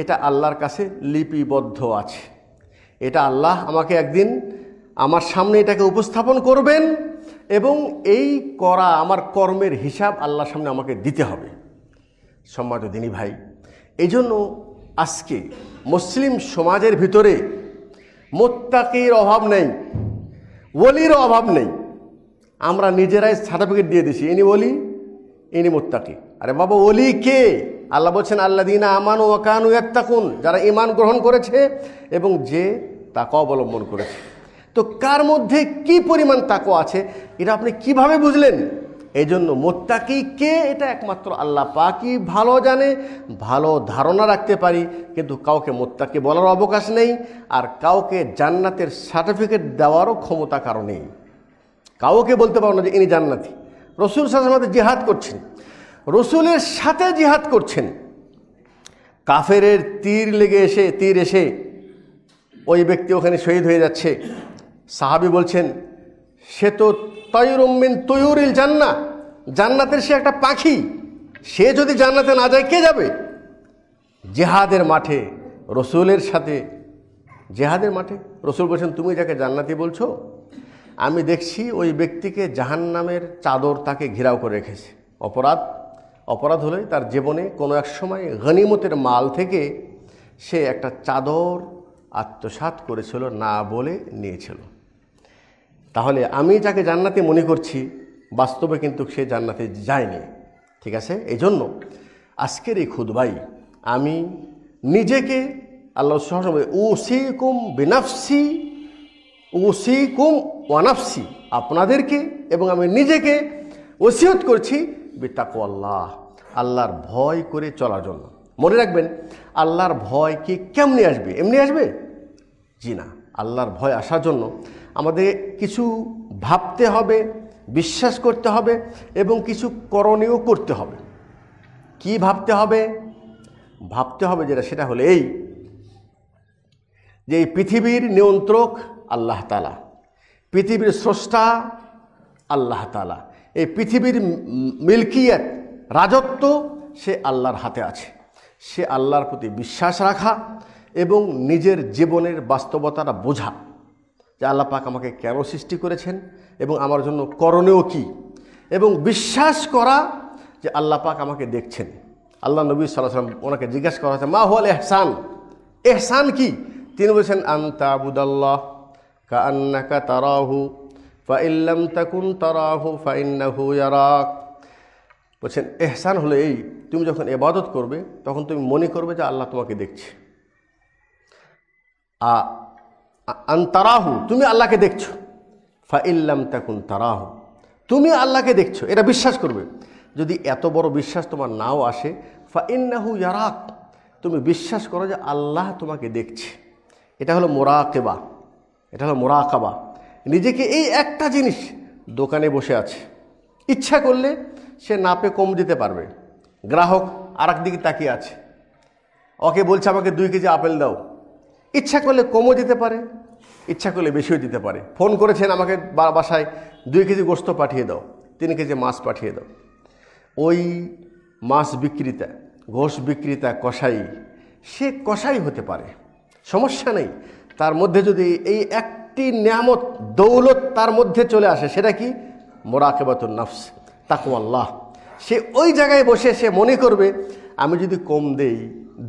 এটা আল্লাহর কাছে লিপিবদ্ধ আছে এটা আল্লাহ আমাকে একদিন আমার সামনে এটাকে উপস্থাপন করবেন এবং এই করা আমার কর্মের হিসাব আল্লাহর সামনে আমাকে দিতে হবে সম্মাত দিনী ভাই এই জন্য আজকে মুসলিম সমাজের ভিতরে মোত্তাকির অভাব নেই ওলির অভাব নেই আমরা নিজেরাই সার্টিফিকেট দিয়ে দিছি ইনি ওলি ইনি মোত্তাকি আরে বাবা ওলি কে আল্লাহ বলছেন আল্লা দিনা আমান ও কানু এক যারা ইমান গ্রহণ করেছে এবং যে তাকে অবলম্বন করেছে তো কার মধ্যে কি পরিমাণ তাকো আছে এটা আপনি কিভাবে বুঝলেন এই জন্য মোত্তাকি কে এটা একমাত্র আল্লাহ পাকি ভালো জানে ভালো ধারণা রাখতে পারি কিন্তু কাউকে মোত্তাকি বলার অবকাশ নেই আর কাউকে জান্নাতের সার্টিফিকেট দেওয়ারও ক্ষমতা কারো নেই কাউকে বলতে পারো না যে ইনি জান্নাতি রসুল সাথে জিহাদ করছেন রসুলের সাথে জিহাদ করছেন কাফেরের তীর লেগে এসে তীর এসে ওই ব্যক্তি ওখানে শহীদ হয়ে যাচ্ছে সাহাবি বলছেন সে তো তৈরম্মিন তৈরিল জান্না জান্নাতের সে একটা পাখি সে যদি জান্নাতে না যায় কে যাবে জেহাদের মাঠে রসুলের সাথে জেহাদের মাঠে রসুল বলছেন তুমি যাকে জান্নাতি বলছো আমি দেখছি ওই ব্যক্তিকে জাহান্নামের চাদর তাকে ঘেরাও করে রেখেছে অপরাধ অপরাধ হলে তার জীবনে কোনো এক সময় গনিমতের মাল থেকে সে একটা চাদর আত্মসাত করেছিল না বলে নিয়েছিল তাহলে আমি যাকে জান্নাতে মনে করছি বাস্তবে কিন্তু সে জান্নাতে যায়নি ঠিক আছে এই জন্য আজকের এই খুদবাই আমি নিজেকে আল্লাহ সহসময় ও সি কুম বিনাফসি ও সি কুম ওয়ানাফসি আপনাদেরকে এবং আমি নিজেকে ওসিয়ত করছি বিতাকু আল্লাহ আল্লাহর ভয় করে চলার জন্য মনে রাখবেন আল্লাহর ভয় কি কেমনি আসবে এমনি আসবে জি না আল্লাহর ভয় আসার জন্য আমাদের কিছু ভাবতে হবে বিশ্বাস করতে হবে এবং কিছু করণীয় করতে হবে কি ভাবতে হবে ভাবতে হবে যেটা সেটা হলো এই যে এই পৃথিবীর নিয়ন্ত্রক আল্লাহ তালা পৃথিবীর স্রষ্টা আল্লাহ তালা এই পৃথিবীর মিল্কিয়াত রাজত্ব সে আল্লাহর হাতে আছে সে আল্লাহর প্রতি বিশ্বাস রাখা এবং নিজের জীবনের বাস্তবতাটা বোঝা যে আল্লাহ পাক আমাকে কেন সৃষ্টি করেছেন এবং আমার জন্য করণীয় কি এবং বিশ্বাস করা যে আল্লাহ পাক আমাকে দেখছেন আল্লাহ নবী সাল্লাম ওনাকে জিজ্ঞাসা করা হয়েছে মা হল এহসান এহসান কি তিনি বলছেন আন্তাবুদাল্লাহ কান্নাকা তারাহু ফা ইল্লাম তাকুন তারাহু ফা ইন্নাহু ইয়ারাক বলছেন এহসান হলো এই তুমি যখন এবাদত করবে তখন তুমি মনে করবে যে আল্লাহ তোমাকে দেখছে আ আন্তারাহু তুমি আল্লাহকে দেখছো ফাইল্লাম তাকুন তারাহু তুমি আল্লাহকে দেখছো এটা বিশ্বাস করবে যদি এত বড় বিশ্বাস তোমার নাও আসে ফাইন্নাহু ইয়ারাক তুমি বিশ্বাস করো যে আল্লাহ তোমাকে দেখছে এটা হলো মোরাকেবা এটা হলো মোরাকাবা নিজেকে এই একটা জিনিস দোকানে বসে আছে ইচ্ছা করলে সে নাপে কম দিতে পারবে গ্রাহক আর দিকে তাকিয়ে আছে ওকে বলছে আমাকে দুই কেজি আপেল দাও ইচ্ছা করলে কমও দিতে পারে ইচ্ছা করলে বেশিও দিতে পারে ফোন করেছেন আমাকে বাসায় দুই কেজি গোস্ত পাঠিয়ে দাও তিন কেজি মাছ পাঠিয়ে দাও ওই মাছ বিক্রেতা ঘোষ বিক্রেতা কষাই সে কষাই হতে পারে সমস্যা নেই তার মধ্যে যদি এই একটি নিয়ামত দৌলত তার মধ্যে চলে আসে সেটা কি মোরাকেবাতুল নফস তাকুয়াল্লাহ সে ওই জায়গায় বসে সে মনে করবে আমি যদি কম দেই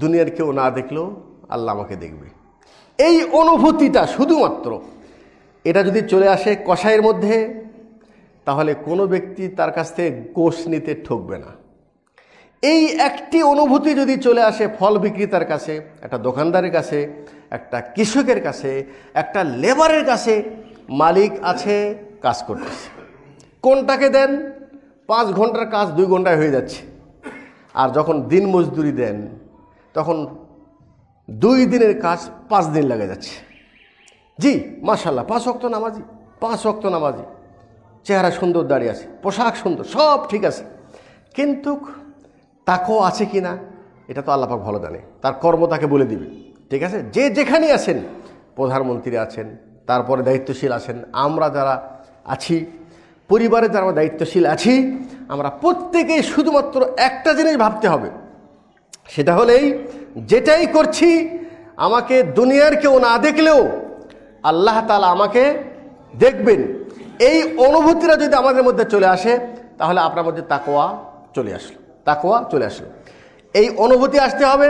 দুনিয়ার কেউ না দেখলেও আল্লাহ আমাকে দেখবে এই অনুভূতিটা শুধুমাত্র এটা যদি চলে আসে কষাইয়ের মধ্যে তাহলে কোনো ব্যক্তি তার কাছ থেকে গোষ নিতে ঠকবে না এই একটি অনুভূতি যদি চলে আসে ফল বিক্রেতার কাছে একটা দোকানদারের কাছে একটা কৃষকের কাছে একটা লেবারের কাছে মালিক আছে কাজ করতেছে কোনটাকে দেন পাঁচ ঘন্টার কাজ দুই ঘন্টায় হয়ে যাচ্ছে আর যখন দিন মজদুরি দেন তখন দুই দিনের কাজ পাঁচ দিন লেগে যাচ্ছে জি মাশাল্লাহ পাঁচ অক্ত নামাজি পাঁচ অক্ত নামাজি চেহারা সুন্দর দাঁড়িয়ে আছে পোশাক সুন্দর সব ঠিক আছে কিন্তু তাকেও আছে কি না এটা তো আল্লাপাক ভালো জানে তার কর্ম তাকে বলে দিবে ঠিক আছে যে যেখানে আছেন প্রধানমন্ত্রী আছেন তারপরে দায়িত্বশীল আছেন আমরা যারা আছি পরিবারে যারা দায়িত্বশীল আছি আমরা প্রত্যেকেই শুধুমাত্র একটা জিনিস ভাবতে হবে সেটা হলেই যেটাই করছি আমাকে দুনিয়ার কেউ না দেখলেও আল্লাহ তালা আমাকে দেখবেন এই অনুভূতিটা যদি আমাদের মধ্যে চলে আসে তাহলে আপনার মধ্যে তাকোয়া চলে আসলো তাকোয়া চলে আসলো এই অনুভূতি আসতে হবে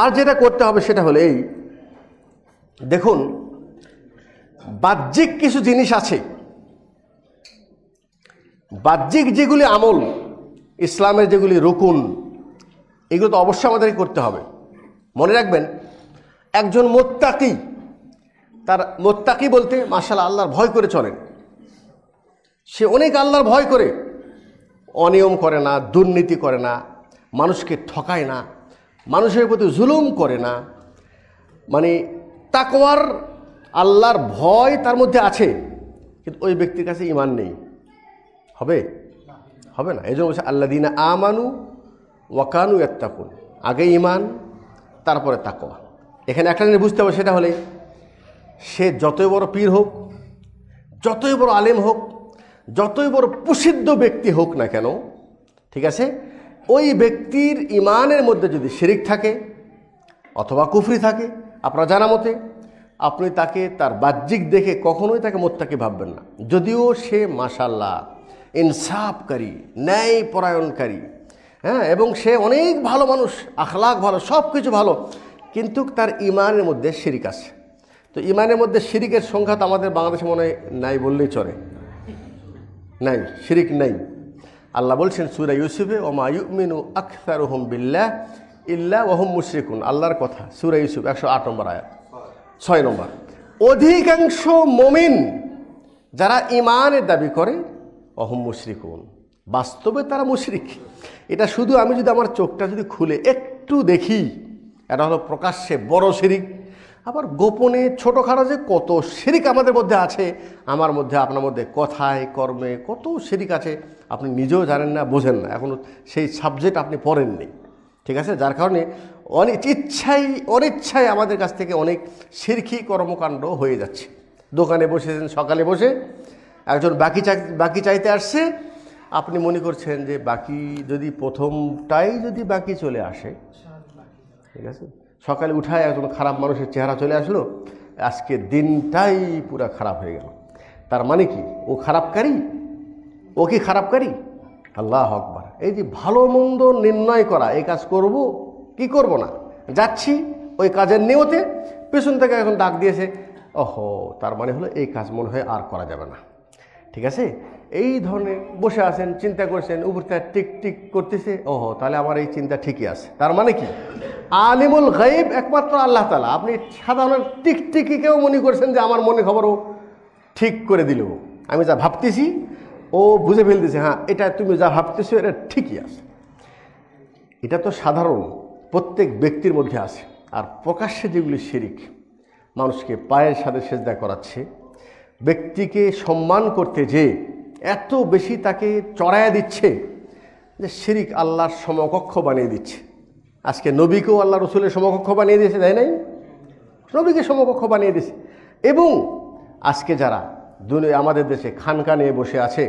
আর যেটা করতে হবে সেটা হলো এই দেখুন বাহ্যিক কিছু জিনিস আছে বাহ্যিক যেগুলি আমল ইসলামের যেগুলি রুকুন এগুলো তো অবশ্যই আমাদেরকে করতে হবে মনে রাখবেন একজন মোত্তাকি তার মোত্তাকি বলতে মাসাল আল্লাহর ভয় করে চলেন সে অনেক আল্লাহর ভয় করে অনিয়ম করে না দুর্নীতি করে না মানুষকে ঠকায় না মানুষের প্রতি জুলুম করে না মানে তাকওয়ার আল্লাহর ভয় তার মধ্যে আছে কিন্তু ওই ব্যক্তির কাছে ইমান নেই হবে হবে না এই জন্য বলছে আল্লাদিনা আমানু ওয়াকানু এত্তাকুন আগে ইমান তারপরে তাকোয়া এখানে একটা জিনিস বুঝতে হবে সেটা হলে সে যতই বড় পীর হোক যতই বড় আলেম হোক যতই বড় প্রসিদ্ধ ব্যক্তি হোক না কেন ঠিক আছে ওই ব্যক্তির ইমানের মধ্যে যদি শিরিক থাকে অথবা কুফরি থাকে আপনার জানা মতে আপনি তাকে তার বাহ্যিক দেখে কখনোই তাকে মোত্তাকে ভাববেন না যদিও সে মাসাল্লাহ ইনসাফকারী ন্যায় পরায়ণকারী হ্যাঁ এবং সে অনেক ভালো মানুষ আখলাখ ভালো সব কিছু ভালো কিন্তু তার ইমানের মধ্যে শিরিক আছে তো ইমানের মধ্যে শিরিকের সংঘাত আমাদের বাংলাদেশে মনে হয় নাই বললেই চলে নাই শিরিক নাই আল্লাহ বলছেন সুরা ইউসুফে ওমা ইউমিনু আখতার ওহম বিল্লাহ ইল্লা ওহম মুশরিকুন আল্লাহর কথা সুরা ইউসুফ একশো আট নম্বর আয়াত ছয় নম্বর অধিকাংশ মমিন যারা ইমানের দাবি করে অহম মুশরিকুন বাস্তবে তারা মুশরিক এটা শুধু আমি যদি আমার চোখটা যদি খুলে একটু দেখি এটা হলো প্রকাশ্যে বড় শিরিক আবার গোপনে ছোটোখাটো যে কত শিরিক আমাদের মধ্যে আছে আমার মধ্যে আপনার মধ্যে কথায় কর্মে কত শিরিক আছে আপনি নিজেও জানেন না বোঝেন না এখনও সেই সাবজেক্ট আপনি পড়েননি ঠিক আছে যার কারণে অনেক ইচ্ছাই অনিচ্ছায় আমাদের কাছ থেকে অনেক শিরখি কর্মকাণ্ড হয়ে যাচ্ছে দোকানে বসেছেন সকালে বসে একজন বাকি চাই বাকি চাইতে আসছে আপনি মনে করছেন যে বাকি যদি প্রথমটাই যদি বাকি চলে আসে ঠিক আছে সকালে উঠায় একজন খারাপ মানুষের চেহারা চলে আসলো আজকে দিনটাই পুরা খারাপ হয়ে গেল তার মানে কি ও খারাপকারী ও কি খারাপকারী আল্লাহ আকবর এই যে ভালো মন্দ নির্ণয় করা এই কাজ করব কি করব না যাচ্ছি ওই কাজের নিয়তে পেছন থেকে এখন ডাক দিয়েছে ওহো তার মানে হলো এই কাজ মনে হয় আর করা যাবে না ঠিক আছে এই ধরনের বসে আছেন চিন্তা করছেন উপরটা টিক টিক করতেছে ওহো তাহলে আমার এই চিন্তা ঠিকই আছে তার মানে কি আলিমুল গাইব একমাত্র আল্লাহ তালা আপনি সাধারণ টিক কেউ মনে করছেন যে আমার মনে খবরও ঠিক করে দিল আমি যা ভাবতেছি ও বুঝে ফেলতেছে হ্যাঁ এটা তুমি যা ভাবতেছো এটা ঠিকই আছে এটা তো সাধারণ প্রত্যেক ব্যক্তির মধ্যে আছে আর প্রকাশ্যে যেগুলি শিরিক মানুষকে পায়ের সাথে সেজদা করাচ্ছে ব্যক্তিকে সম্মান করতে যে এত বেশি তাকে চড়ায় দিচ্ছে যে শিরিক আল্লাহর সমকক্ষ বানিয়ে দিচ্ছে আজকে নবীকেও আল্লাহ রসুলের সমকক্ষ বানিয়ে দিয়েছে তাই নাই নবীকে সমকক্ষ বানিয়ে দিয়েছে এবং আজকে যারা দুনিয়া আমাদের দেশে খানকা নিয়ে বসে আছে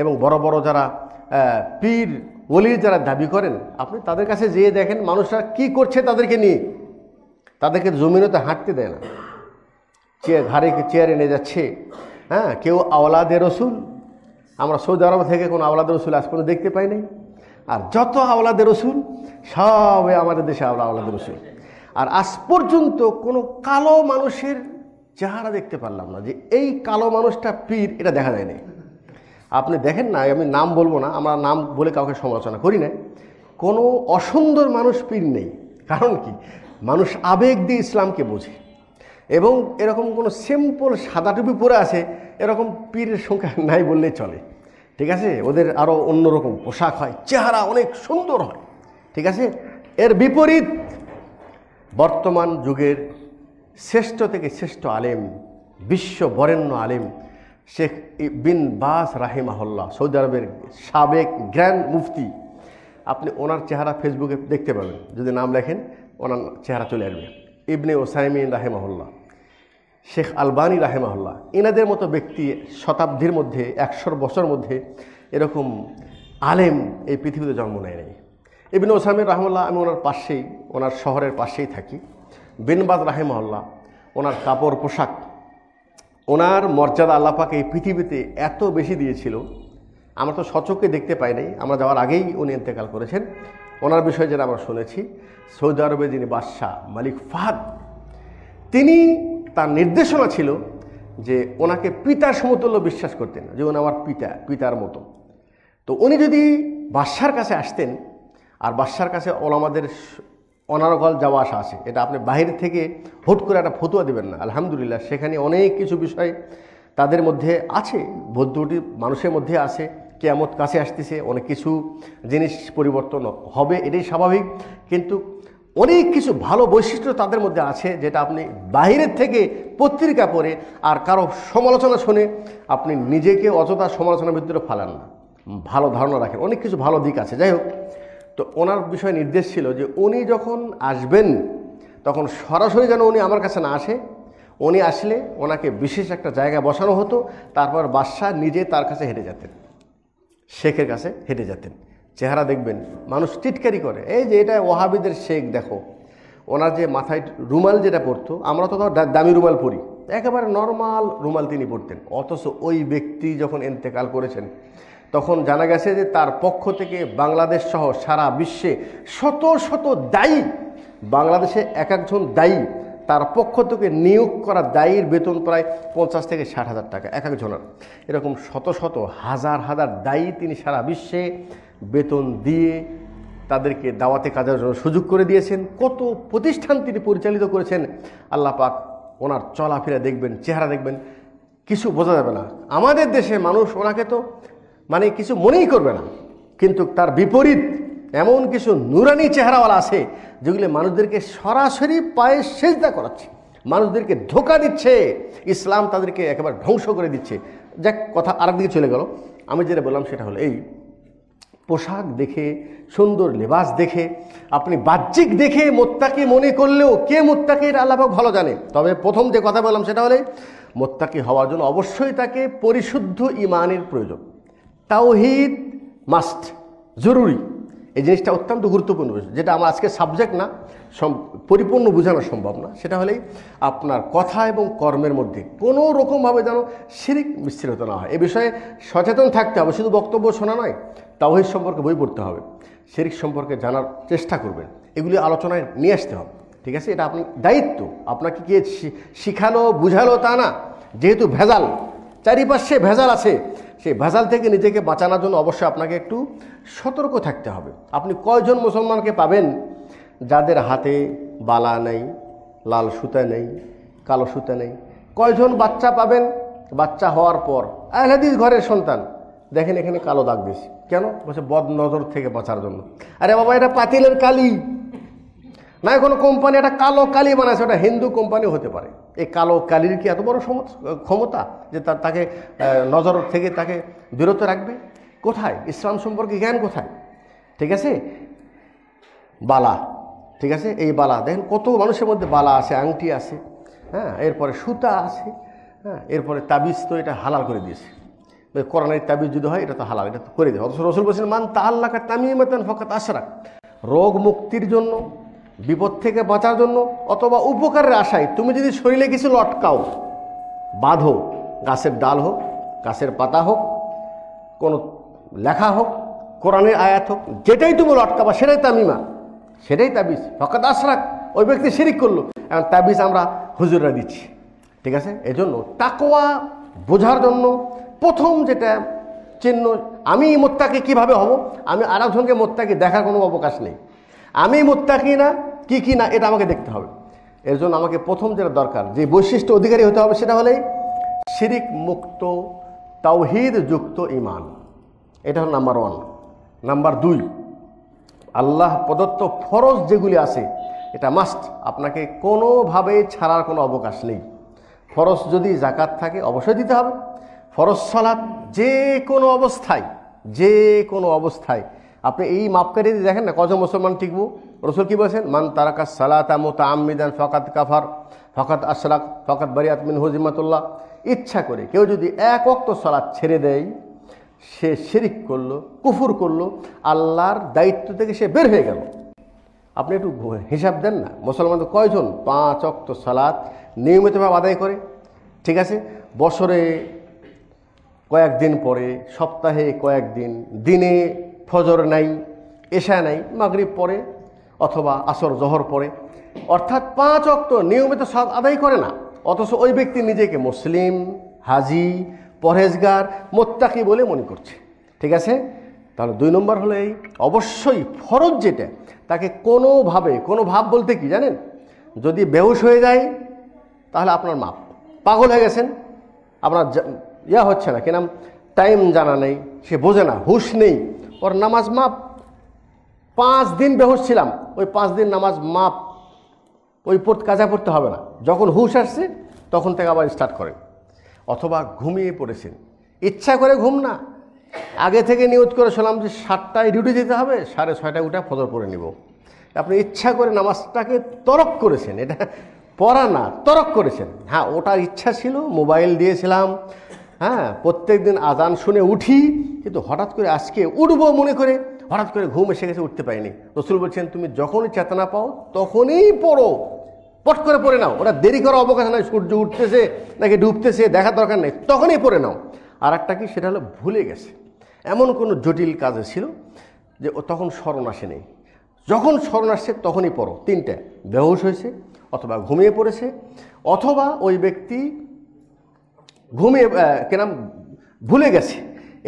এবং বড় বড় যারা পীর ওলির যারা দাবি করেন আপনি তাদের কাছে যেয়ে দেখেন মানুষরা কি করছে তাদেরকে নিয়ে তাদেরকে জমিনতে হাঁটতে দেয় না চেয়ার ঘাড়ে চেয়ারে এনে যাচ্ছে হ্যাঁ কেউ আওলাদে রসুল আমরা সৌদি আরব থেকে কোনো আওলাদে রসুল আজ পর্যন্ত দেখতে পাই নাই আর যত আওলাদে রসুল সব আমাদের দেশে আওলা আওলাদে রসুল আর আজ পর্যন্ত কোনো কালো মানুষের চেহারা দেখতে পারলাম না যে এই কালো মানুষটা পীর এটা দেখা যায়নি আপনি দেখেন না আমি নাম বলবো না আমরা নাম বলে কাউকে সমালোচনা করি না কোনো অসুন্দর মানুষ পীর নেই কারণ কি মানুষ আবেগ দিয়ে ইসলামকে বোঝে এবং এরকম কোনো সিম্পল সাদা টুপি পরে আছে এরকম পীরের সংখ্যা নাই বললেই চলে ঠিক আছে ওদের আরও অন্যরকম পোশাক হয় চেহারা অনেক সুন্দর হয় ঠিক আছে এর বিপরীত বর্তমান যুগের শ্রেষ্ঠ থেকে শ্রেষ্ঠ আলেম বিশ্ব বরেণ্য আলেম শেখ বিন বাস রাহিমাহল্লা সৌদি আরবের সাবেক গ্র্যান্ড মুফতি আপনি ওনার চেহারা ফেসবুকে দেখতে পাবেন যদি নাম লেখেন ওনার চেহারা চলে আসবে ইবনে ওসাইমিন রাহেমাহুল্লাহ শেখ আলবানি রাহেমাহুল্লাহ এনাদের মতো ব্যক্তি শতাব্দীর মধ্যে একশোর বছর মধ্যে এরকম আলেম এই পৃথিবীতে জন্ম নেয় নাই এবিন ওসামের রাহমুল্লাহ আমি ওনার পাশেই ওনার শহরের পাশেই থাকি বিনবাদ রাহেমহল্লা ওনার কাপড় পোশাক ওনার মর্যাদা আল্লাপাকে এই পৃথিবীতে এত বেশি দিয়েছিল আমরা তো সচকে দেখতে পাই নাই আমরা যাওয়ার আগেই উনি ইন্তেকাল করেছেন ওনার বিষয়ে যেটা আমরা শুনেছি সৌদি আরবে যিনি বাদশাহ মালিক ফাহাদ তিনি তার নির্দেশনা ছিল যে ওনাকে পিতার সমতুল্য বিশ্বাস করতেন যে উনি আমার পিতা পিতার মতো তো উনি যদি বাদশার কাছে আসতেন আর বাদশার কাছে ওলামাদের অনারগল যাওয়া আসা আছে এটা আপনি বাহির থেকে হুট করে একটা ফতুয়া দেবেন না আলহামদুলিল্লাহ সেখানে অনেক কিছু বিষয় তাদের মধ্যে আছে বৌদ্ধটি মানুষের মধ্যে আছে কেমত কাছে আসতেছে অনেক কিছু জিনিস পরিবর্তন হবে এটাই স্বাভাবিক কিন্তু অনেক কিছু ভালো বৈশিষ্ট্য তাদের মধ্যে আছে যেটা আপনি বাহিরের থেকে পত্রিকা পড়ে আর কারো সমালোচনা শুনে আপনি নিজেকে অযথা সমালোচনার ভিতরে ফালান না ভালো ধারণা রাখেন অনেক কিছু ভালো দিক আছে যাই হোক তো ওনার বিষয়ে নির্দেশ ছিল যে উনি যখন আসবেন তখন সরাসরি যেন উনি আমার কাছে না আসে উনি আসলে ওনাকে বিশেষ একটা জায়গায় বসানো হতো তারপর বাদশাহ নিজে তার কাছে হেঁটে যেতেন শেখের কাছে হেঁটে যেতেন চেহারা দেখবেন মানুষ টিটকারি করে এই যে এটা ওহাবিদের শেখ দেখো ওনার যে মাথায় রুমাল যেটা পরতো আমরা তো দামি রুমাল পরি একেবারে নর্মাল রুমাল তিনি পরতেন অথচ ওই ব্যক্তি যখন এন্তেকাল করেছেন তখন জানা গেছে যে তার পক্ষ থেকে বাংলাদেশ সহ সারা বিশ্বে শত শত দায়ী বাংলাদেশে এক একজন দায়ী তার পক্ষ থেকে নিয়োগ করা দায়ীর বেতন প্রায় পঞ্চাশ থেকে ষাট হাজার টাকা এক একজনের এরকম শত শত হাজার হাজার দায়ী তিনি সারা বিশ্বে বেতন দিয়ে তাদেরকে দাওয়াতে কাজের জন্য সুযোগ করে দিয়েছেন কত প্রতিষ্ঠান তিনি পরিচালিত করেছেন আল্লাহ পাক ওনার চলাফেরা দেখবেন চেহারা দেখবেন কিছু বোঝা যাবে না আমাদের দেশে মানুষ ওনাকে তো মানে কিছু মনেই করবে না কিন্তু তার বিপরীত এমন কিছু নুরানি চেহারাওয়ালা আছে যেগুলি মানুষদেরকে সরাসরি পায়ে সেজদা করাচ্ছে মানুষদেরকে ধোকা দিচ্ছে ইসলাম তাদেরকে একেবারে ধ্বংস করে দিচ্ছে যাক কথা আরেকদিকে চলে গেল আমি যেটা বললাম সেটা হলো এই পোশাক দেখে সুন্দর লেবাস দেখে আপনি বাহ্যিক দেখে মোত্তাকি মনে করলেও কে মোত্তাকে এর ভালো জানে তবে প্রথম যে কথা বললাম সেটা হলে মোত্তাকি হওয়ার জন্য অবশ্যই তাকে পরিশুদ্ধ ইমানের প্রয়োজন তাওহিদ মাস্ট জরুরি এই জিনিসটা অত্যন্ত গুরুত্বপূর্ণ বিষয় যেটা আমার আজকে সাবজেক্ট না পরিপূর্ণ বোঝানো সম্ভব না সেটা হলেই আপনার কথা এবং কর্মের মধ্যে কোনো রকমভাবে যেন শিরিক মিশ্রিত না হয় এ বিষয়ে সচেতন থাকতে হবে শুধু বক্তব্য শোনা নয় এই সম্পর্কে বই পড়তে হবে শিরিক সম্পর্কে জানার চেষ্টা করবেন এগুলি আলোচনায় নিয়ে আসতে হবে ঠিক আছে এটা আপনার দায়িত্ব আপনাকে কে শিখালো বুঝালো তা না যেহেতু ভেজাল চারিপাশে ভেজাল আছে সেই ভেজাল থেকে নিজেকে বাঁচানোর জন্য অবশ্যই আপনাকে একটু সতর্ক থাকতে হবে আপনি কয়জন মুসলমানকে পাবেন যাদের হাতে বালা নেই লাল সুতা নেই কালো সুতা নেই কয়জন বাচ্চা পাবেন বাচ্চা হওয়ার পর আহলাদিস ঘরের সন্তান দেখেন এখানে কালো দাগ বেশি কেন বলছে বদ নজর থেকে বাঁচার জন্য আরে বাবা এটা পাতিলের কালি না কোনো কোম্পানি একটা কালো কালি বানাচ্ছে ওটা হিন্দু কোম্পানি হতে পারে এই কালো কালির কি এত বড় ক্ষমতা যে তার তাকে নজর থেকে তাকে বিরত রাখবে কোথায় ইসলাম সম্পর্কে জ্ঞান কোথায় ঠিক আছে বালা ঠিক আছে এই বালা দেখেন কত মানুষের মধ্যে বালা আছে আংটি আছে হ্যাঁ এরপরে সুতা আছে হ্যাঁ এরপরে তাবিজ তো এটা হালাল করে দিয়েছে করোনার তাবিজ যদি হয় এটা তো হালাল এটা তো করে দেয় অথচ রসুল বলছেন মান তাহাল্লাকা তামিমাতান ফকাত আশরা রোগ মুক্তির জন্য বিপদ থেকে বাঁচার জন্য অথবা উপকারের আশায় তুমি যদি শরীরে কিছু লটকাও বাঁধো গাছের ডাল হোক গাছের পাতা হোক কোনো লেখা হোক কোরআনের আয়াত হোক যেটাই তুমি লটকাবা সেটাই তামিমা সেটাই তাবিজ ফকাত আশরাক ওই ব্যক্তি শিরিক করলো এখন তাবিজ আমরা হুজুররা দিচ্ছি ঠিক আছে এজন্য তাকোয়া বোঝার জন্য প্রথম যেটা চিহ্ন আমি মোত্তাকে কিভাবে হব আমি আরেকজনকে মোত্তাকে দেখার কোনো অবকাশ নেই আমি মোত্তাকি না কি কি না এটা আমাকে দেখতে হবে এর জন্য আমাকে প্রথম যেটা দরকার যে বৈশিষ্ট্য অধিকারী হতে হবে সেটা হলেই শিরিক মুক্ত তাওহিদ যুক্ত ইমান এটা হল নাম্বার ওয়ান নাম্বার দুই আল্লাহ প্রদত্ত ফরজ যেগুলি আছে এটা মাস্ট আপনাকে কোনোভাবে ছাড়ার কোনো অবকাশ নেই ফরজ যদি জাকাত থাকে অবশ্যই দিতে হবে ফরজ সালাদ যে কোনো অবস্থায় যে কোনো অবস্থায় আপনি এই মাপকারি দেখেন না কজন মুসলমান টিকবো রসুল কী বলছেন মান তারাকা সালাত মোতা আমিদান ফকাত কাফার ফকাত আশরাক ফকাত বারি আতমিন হজিমাতুল্লাহ ইচ্ছা করে কেউ যদি এক অক্ত সালাত ছেড়ে দেয় সে শিরিক করলো কুফুর করলো আল্লাহর দায়িত্ব থেকে সে বের হয়ে গেল আপনি একটু হিসাব দেন না মুসলমান তো কয়জন পাঁচ অক্ত সালাত নিয়মিতভাবে আদায় করে ঠিক আছে বছরে কয়েকদিন পরে সপ্তাহে কয়েকদিন দিনে ফজর নাই এশা নাই মাগরিব পরে অথবা আসর জহর পরে অর্থাৎ পাঁচ অক্ত নিয়মিত সাদ আদায় করে না অথচ ওই ব্যক্তি নিজেকে মুসলিম হাজি পরহেজগার মোত্তাকি বলে মনে করছে ঠিক আছে তাহলে দুই নম্বর হলো এই অবশ্যই ফরজ যেটা তাকে কোনোভাবে কোনো ভাব বলতে কি জানেন যদি বেহুশ হয়ে যায় তাহলে আপনার মাপ পাগল হয়ে গেছেন আপনার ইয়া হচ্ছে না কেন টাইম জানা নেই সে বোঝে না হুশ নেই ওর নামাজ মাপ পাঁচ দিন বেহুশ ছিলাম ওই পাঁচ দিন নামাজ মাপ ওই পড়তে কাজা পড়তে হবে না যখন হুশ আসছে তখন থেকে আবার স্টার্ট করেন অথবা ঘুমিয়ে পড়েছেন ইচ্ছা করে ঘুম না আগে থেকে নিয়োগ করে শোনাম যে সাতটায় ডিউটি যেতে হবে সাড়ে ছয়টা উঠে ফজর পরে নিব আপনি ইচ্ছা করে নামাজটাকে তরক করেছেন এটা পড়া না তরক করেছেন হ্যাঁ ওটার ইচ্ছা ছিল মোবাইল দিয়েছিলাম হ্যাঁ প্রত্যেক দিন আজান শুনে উঠি কিন্তু হঠাৎ করে আজকে উঠবো মনে করে হঠাৎ করে ঘুম এসে গেছে উঠতে পারিনি রসুল বলছেন তুমি যখনই চেতনা পাও তখনই পড়ো পট করে পড়ে নাও ওটা দেরি করার অবকাশ নয় সূর্য উঠতেছে নাকি ডুবতেছে দেখার দরকার নেই তখনই পড়ে নাও আর একটা কি সেটা হলো ভুলে গেছে এমন কোনো জটিল কাজে ছিল যে ও তখন স্মরণ আসেনি যখন স্মরণ আসছে তখনই পড়ো তিনটা বেহস হয়েছে অথবা ঘুমিয়ে পড়েছে অথবা ওই ব্যক্তি ঘুমিয়ে কেনাম ভুলে গেছে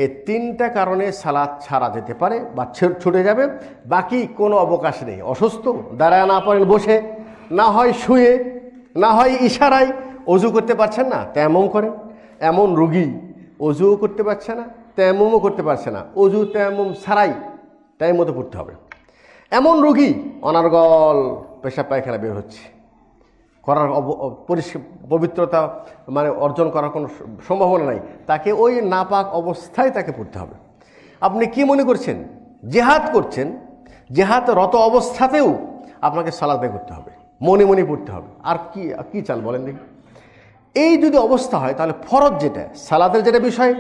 এই তিনটা কারণে সালাদ ছাড়া যেতে পারে বা ছুটে যাবে বাকি কোনো অবকাশ নেই অসুস্থ দাঁড়ায় না পারেন বসে না হয় শুয়ে না হয় ইশারায় অজু করতে পারছেন না তেমন করে এমন রুগী অজুও করতে পারছে না তেমনও করতে পারছে না অজু তেমন ছাড়াই তাই মতো পড়তে হবে এমন রুগী অনার্গল পেশা পায়খানা বের হচ্ছে করার পবিত্রতা মানে অর্জন করার কোনো সম্ভাবনা নাই তাকে ওই নাপাক অবস্থায় তাকে পড়তে হবে আপনি কি মনে করছেন জেহাদ করছেন জেহাদ রত অবস্থাতেও আপনাকে সালাদে করতে হবে মনে মনে পড়তে হবে আর কি কি চাল বলেন দেখি এই যদি অবস্থা হয় তাহলে ফরজ যেটা সালাদের যেটা বিষয়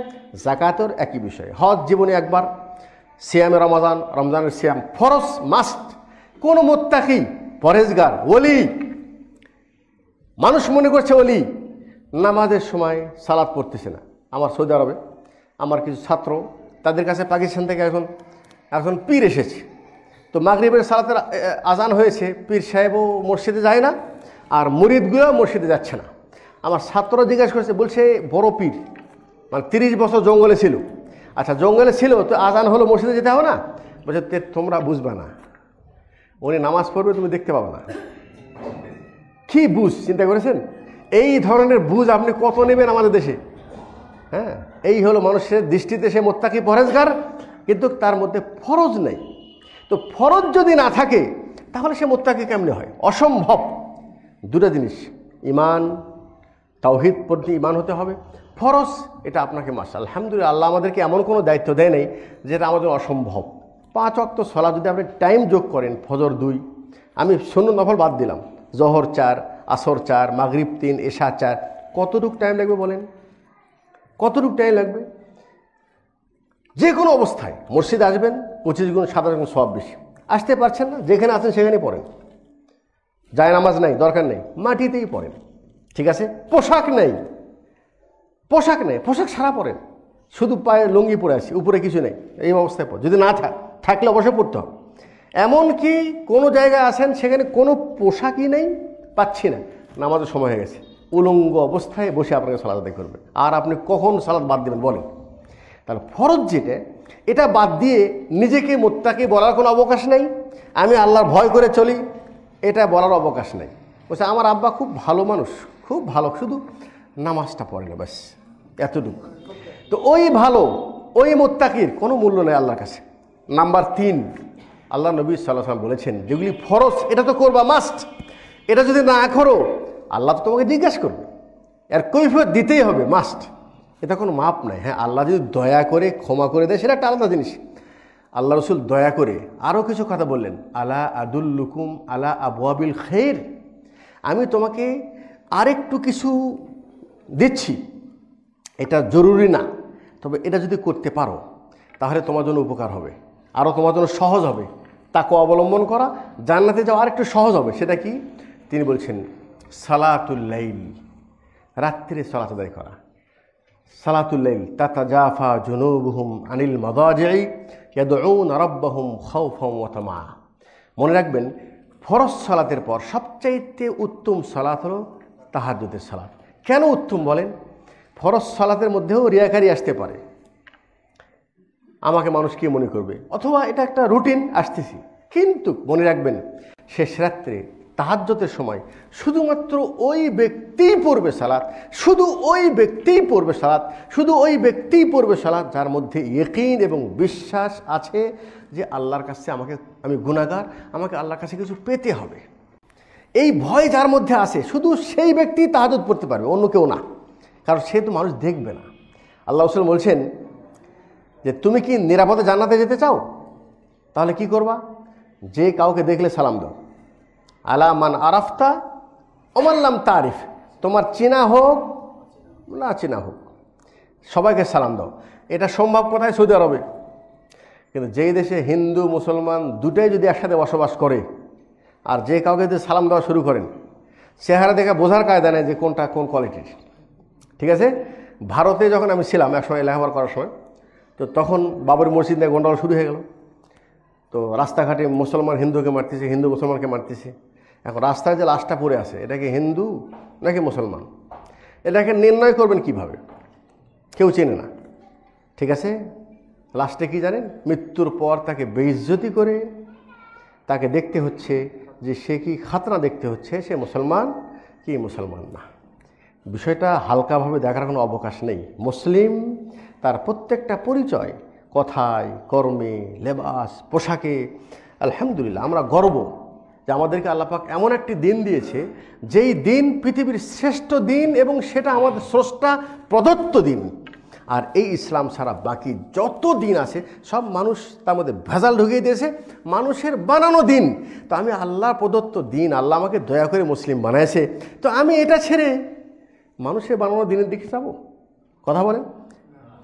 জাকাতের একই বিষয় হজ জীবনে একবার শ্যামে রমাদান রমজানের শ্যাম ফরজ মাস্ট কোনো মোত্তাকি পরেজগার ওলি মানুষ মনে করছে অলি নামাজের সময় সালাদ পড়তেছে না আমার সৌদি আরবে আমার কিছু ছাত্র তাদের কাছে পাকিস্তান থেকে এখন এখন পীর এসেছে তো মাগরীবের সালাতের আজান হয়েছে পীর সাহেবও মসজিদে যায় না আর মরিদগুলো মসজিদে যাচ্ছে না আমার ছাত্ররা জিজ্ঞাসা করছে বলছে বড় পীর মানে তিরিশ বছর জঙ্গলে ছিল আচ্ছা জঙ্গলে ছিল তো আজান হলো মসজিদে যেতে হবে না বলছে তোমরা বুঝবে না উনি নামাজ পড়বে তুমি দেখতে পাবে না কি বুঝ চিন্তা করেছেন এই ধরনের বুঝ আপনি কত নেবেন আমাদের দেশে হ্যাঁ এই হলো মানুষের দৃষ্টিতে সে মোত্তাকি পরেজগার কিন্তু তার মধ্যে ফরজ নেই তো ফরজ যদি না থাকে তাহলে সে মোত্তাকি কেমনে হয় অসম্ভব দুটো জিনিস ইমান তাওহিদ প্রতি ইমান হতে হবে ফরজ এটা আপনাকে মাসা আলহামদুলিল্লাহ আল্লাহ আমাদেরকে এমন কোনো দায়িত্ব দেয় নাই যেটা আমাদের অসম্ভব পাঁচ অক্ত সলা যদি আপনি টাইম যোগ করেন ফজর দুই আমি শূন্য নফল বাদ দিলাম জহর চার আসর চার মাগরিব তিন এশা চার কতটুক টাইম লাগবে বলেন কতটুক টাইম লাগবে যে কোনো অবস্থায় মসজিদ আসবেন পঁচিশ গুণ সাতাশ গুণ সব বেশি আসতে পারছেন না যেখানে আছেন সেখানে পড়েন যায় নামাজ নাই দরকার নেই মাটিতেই পড়েন ঠিক আছে পোশাক নেই পোশাক নেই পোশাক সারা পরেন শুধু পায়ে লুঙ্গি পরে আসি উপরে কিছু নেই এই অবস্থায় পড়ে যদি না থাক থাকলে অবশ্যই পড়তে হবে এমন কি কোনো জায়গায় আসেন সেখানে কোনো পোশাকই নেই পাচ্ছি না নামাজের সময় হয়ে গেছে উলঙ্গ অবস্থায় বসে আপনাকে সালাদ আদায় করবে আর আপনি কখন সালাদ বাদ দেবেন বলেন তার ফরজ যেটা এটা বাদ দিয়ে নিজেকে মোত্তাকে বলার কোনো অবকাশ নেই আমি আল্লাহর ভয় করে চলি এটা বলার অবকাশ নেই বলছে আমার আব্বা খুব ভালো মানুষ খুব ভালো শুধু নামাজটা পড়ে না ব্যাস এতটুকু তো ওই ভালো ওই মোত্তাকির কোনো মূল্য নেই আল্লাহর কাছে নাম্বার তিন আল্লাহ নবী সাল্লাহ সাল্লাম বলেছেন যেগুলি ফরজ এটা তো করবা মাস্ট এটা যদি না করো আল্লাহ তো তোমাকে জিজ্ঞাসা করবে এর কৈফত দিতেই হবে মাস্ট এটা কোনো মাপ নাই হ্যাঁ আল্লাহ যদি দয়া করে ক্ষমা করে দেয় সেটা একটা আলাদা জিনিস আল্লাহ রসুল দয়া করে আরও কিছু কথা বললেন আলা আদুল লুকুম আলা আবিল খের আমি তোমাকে আরেকটু কিছু দিচ্ছি এটা জরুরি না তবে এটা যদি করতে পারো তাহলে তোমার জন্য উপকার হবে আরও তোমার জন্য সহজ হবে তাকে অবলম্বন করা জান্নাতে যাওয়া আরেকটু সহজ হবে সেটা কি তিনি বলছেন সালাতুল্লাইল রাত্রে সলাত আদায় করা সালাতুল্লাইল তাতা জাফা জুনুবহুম আনিল মদাজাই ইয়াদউন রব্বাহুম খাউফাম মনে রাখবেন ফরস সালাতের পর সবচাইতে উত্তম সালাত হলো তাহাজুদের সালাত কেন উত্তম বলেন ফরস সালাতের মধ্যেও রিয়াকারি আসতে পারে আমাকে মানুষ কী মনে করবে অথবা এটা একটা রুটিন আসতেছি কিন্তু মনে রাখবেন শেষ রাত্রে তাহাজ্যতের সময় শুধুমাত্র ওই ব্যক্তিই পড়বে সালাত শুধু ওই ব্যক্তিই পড়বে সালাত শুধু ওই ব্যক্তিই পড়বে সালাত যার মধ্যে ইকিন এবং বিশ্বাস আছে যে আল্লাহর কাছে আমাকে আমি গুণাগার আমাকে আল্লাহর কাছে কিছু পেতে হবে এই ভয় যার মধ্যে আছে শুধু সেই ব্যক্তি তাহাজত পড়তে পারবে অন্য কেউ না কারণ সে তো মানুষ দেখবে না আল্লাহ রসুল বলছেন যে তুমি কি নিরাপদে জান্নাতে যেতে চাও তাহলে কি করবা যে কাউকে দেখলে সালাম দাও আলা মান আরাফতা নাম তারিফ তোমার চিনা হোক না চেনা হোক সবাইকে সালাম দাও এটা সম্ভব কোথায় সৌদি আরবে কিন্তু যেই দেশে হিন্দু মুসলমান দুটাই যদি একসাথে বসবাস করে আর যে কাউকে যদি সালাম দেওয়া শুরু করেন চেহারা দেখে বোঝার কায়দা নেয় যে কোনটা কোন কোয়ালিটির ঠিক আছে ভারতে যখন আমি ছিলাম একসময় লেখাপড়া করার সময় তো তখন বাবর মসজিদ নিয়ে গন্ডগোল শুরু হয়ে গেল তো রাস্তাঘাটে মুসলমান হিন্দুকে মারতেছে হিন্দু মুসলমানকে মারতেছে এখন রাস্তায় যে লাশটা পড়ে আছে এটাকে হিন্দু নাকি মুসলমান এটাকে নির্ণয় করবেন কিভাবে কেউ চেনে না ঠিক আছে লাস্টে কি জানেন মৃত্যুর পর তাকে বেইজ্জতি করে তাকে দেখতে হচ্ছে যে সে কি খাতনা দেখতে হচ্ছে সে মুসলমান কি মুসলমান না বিষয়টা হালকাভাবে দেখার কোনো অবকাশ নেই মুসলিম তার প্রত্যেকটা পরিচয় কথায় কর্মে লেবাস পোশাকে আলহামদুলিল্লাহ আমরা গর্ব যে আমাদেরকে আল্লাপাক এমন একটি দিন দিয়েছে যেই দিন পৃথিবীর শ্রেষ্ঠ দিন এবং সেটা আমাদের স্রষ্টা প্রদত্ত দিন আর এই ইসলাম ছাড়া বাকি যত দিন আছে সব মানুষ তার মধ্যে ভেজাল ঢুকিয়ে দিয়েছে মানুষের বানানো দিন তো আমি আল্লাহ প্রদত্ত দিন আল্লাহ আমাকে দয়া করে মুসলিম বানাইছে তো আমি এটা ছেড়ে মানুষের বানানো দিনের দিকে যাবো কথা বলেন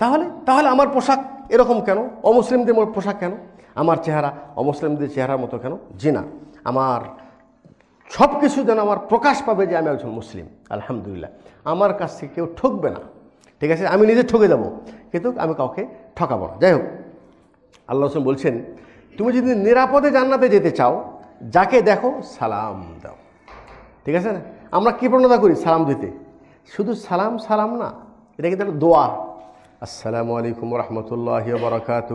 তাহলে তাহলে আমার পোশাক এরকম কেন অমুসলিমদের পোশাক কেন আমার চেহারা অমুসলিমদের চেহারার মতো কেন জি না আমার সব কিছু যেন আমার প্রকাশ পাবে যে আমি একজন মুসলিম আলহামদুলিল্লাহ আমার কাছ থেকে কেউ ঠকবে না ঠিক আছে আমি নিজে ঠকে যাব কিন্তু আমি কাউকে ঠকাবো না যাই হোক আল্লাহ হোসেন বলছেন তুমি যদি নিরাপদে জান্নাতে যেতে চাও যাকে দেখো সালাম দাও ঠিক আছে না আমরা কী প্রণতা করি সালাম দিতে শুধু সালাম সালাম না এটা কিন্তু একটা দোয়া আসসালামু আলাইকুম রহমতুল্লাহ বরকাত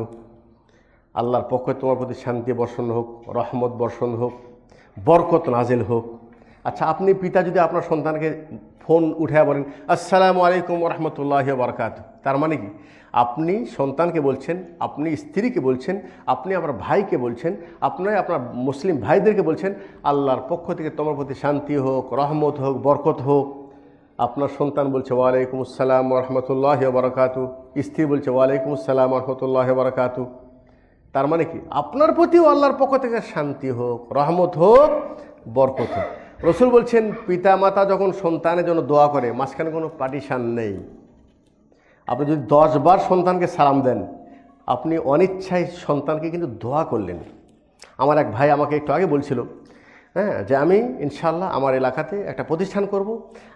আল্লাহর পক্ষে তোমার প্রতি শান্তি বর্ষণ হোক রহমত বর্ষণ হোক বরকত নাজেল হোক আচ্ছা আপনি পিতা যদি আপনার সন্তানকে ফোন উঠায় বলেন আসসালামু আলাইকুম রহমতুল্লাহ বরকাত তার মানে কি আপনি সন্তানকে বলছেন আপনি স্ত্রীকে বলছেন আপনি আপনার ভাইকে বলছেন আপনার আপনার মুসলিম ভাইদেরকে বলছেন আল্লাহর পক্ষ থেকে তোমার প্রতি শান্তি হোক রহমত হোক বরকত হোক আপনার সন্তান বলছে ওয়ালাইকুম আসসালাম রহমতুল্লাহ বারাকাতু স্ত্রী বলছে ওয়ালাইকুম আসসালাম রহমতুল্লাহ বারাকাতু তার মানে কি আপনার প্রতিও আল্লাহর পক্ষ থেকে শান্তি হোক রহমত হোক বরকত হোক রসুল বলছেন পিতা মাতা যখন সন্তানের জন্য দোয়া করে মাঝখানে কোনো পার্টিশান নেই আপনি যদি দশবার সন্তানকে সালাম দেন আপনি অনিচ্ছায় সন্তানকে কিন্তু দোয়া করলেন আমার এক ভাই আমাকে একটু আগে বলছিল হ্যাঁ যে আমি ইনশাল্লাহ আমার এলাকাতে একটা প্রতিষ্ঠান করব।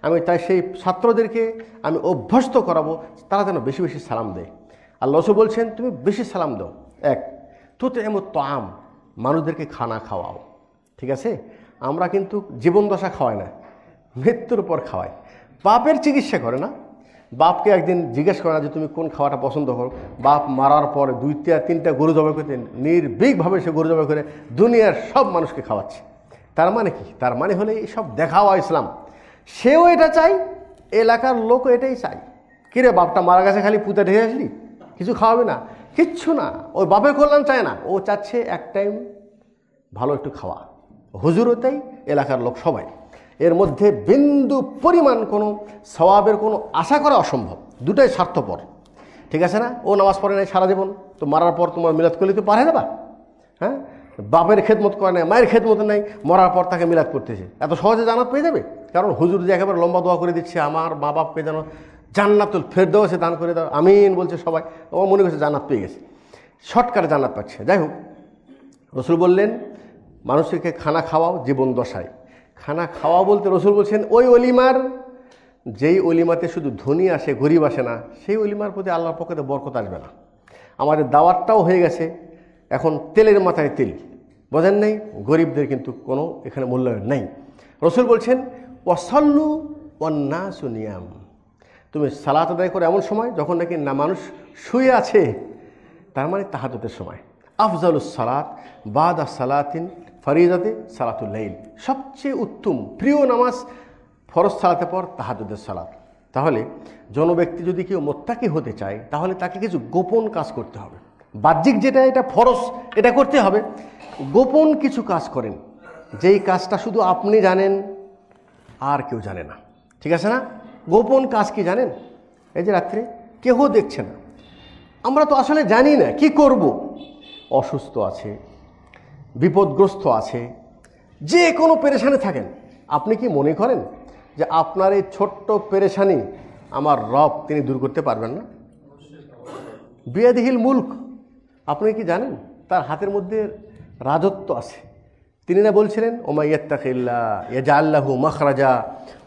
আমি তাই সেই ছাত্রদেরকে আমি অভ্যস্ত করাবো তারা যেন বেশি বেশি সালাম দেয় আল্লাহ বলছেন তুমি বেশি সালাম দাও এক তো এমন তাম মানুষদেরকে খানা খাওয়াও ঠিক আছে আমরা কিন্তু জীবন দশা খাওয়াই না মৃত্যুর পর খাওয়াই বাপের চিকিৎসা করে না বাপকে একদিন জিজ্ঞেস করে না যে তুমি কোন খাওয়াটা পছন্দ করো বাপ মারার পরে দুইটা তিনটা গরু জবাই করতে নির্ভীকভাবে সে গরু জবাই করে দুনিয়ার সব মানুষকে খাওয়াচ্ছে তার মানে কি তার মানে হলে এসব দেখাও ইসলাম সেও এটা চাই এলাকার লোকও এটাই চাই কিরে বাপটা মারা গেছে খালি পুঁতে ঢেকে আসলি কিছু খাওয়াবে না কিচ্ছু না ওই বাপের কল্যাণ চায় না ও চাচ্ছে এক টাইম ভালো একটু খাওয়া হুজুরও তাই এলাকার লোক সবাই এর মধ্যে বিন্দু পরিমাণ কোনো স্বভাবের কোনো আশা করা অসম্ভব দুটাই স্বার্থপর ঠিক আছে না ও নামাজ পড়ে নাই সারা জীবন তো মারার পর তোমার মিলাদ করলে তো পারে দেবা হ্যাঁ বাপের খেদমত করে নেয় মায়ের খেদমত নাই মরার পর তাকে মিলাদ করতেছে এত সহজে জানাত পেয়ে যাবে কারণ হুজুর যে একেবারে লম্বা দোয়া করে দিচ্ছে আমার মা বাপকে যেন জান্নাতুল ফের দেওয়া সে দান করে দেওয়া আমিন বলছে সবাই ও মনে করছে জান্নাত পেয়ে গেছে শর্টকাটে জান্নাত পাচ্ছে যাই হোক রসুল বললেন মানুষকে খানা খাওয়াও জীবন দশায় খানা খাওয়া বলতে রসুল বলছেন ওই অলিমার যেই অলিমাতে শুধু ধনী আসে গরিব আসে না সেই অলিমার প্রতি আল্লাহর পক্ষে তো বরকত আসবে না আমাদের দাওয়াতটাও হয়ে গেছে এখন তেলের মাথায় তেল বোঝেন নাই গরিবদের কিন্তু কোনো এখানে মূল্যায়ন নেই রসুল বলছেন অসল্লু অন্যাসুনিয়াম তুমি সালাত আদায় করো এমন সময় যখন নাকি না মানুষ শুয়ে আছে তার মানে তাহাজতের সময় আফজালুস সালাত বাদ সালাতিন ফরিজাতে সালাতুল লাইল সবচেয়ে উত্তম প্রিয় নামাজ ফরজ সালাতে পর তাহাজুদের সালাত তাহলে জনব্যক্তি যদি কেউ মোত্তাকি হতে চায় তাহলে তাকে কিছু গোপন কাজ করতে হবে বাহ্যিক যেটা এটা ফরস এটা করতে হবে গোপন কিছু কাজ করেন যেই কাজটা শুধু আপনি জানেন আর কেউ জানে না ঠিক আছে না গোপন কাজ কি জানেন এই যে রাত্রে কেহ দেখছে না আমরা তো আসলে জানি না কি করব অসুস্থ আছে বিপদগ্রস্ত আছে যে কোনো পেরেশানে থাকেন আপনি কি মনে করেন যে আপনার এই ছোট্ট পেরেশানি আমার রব তিনি দূর করতে পারবেন না বিয়াদিহিল মুল্ক আপনি কি জানেন তার হাতের মধ্যে রাজত্ব আছে তিনি না বলছিলেন ওমা মখরাজা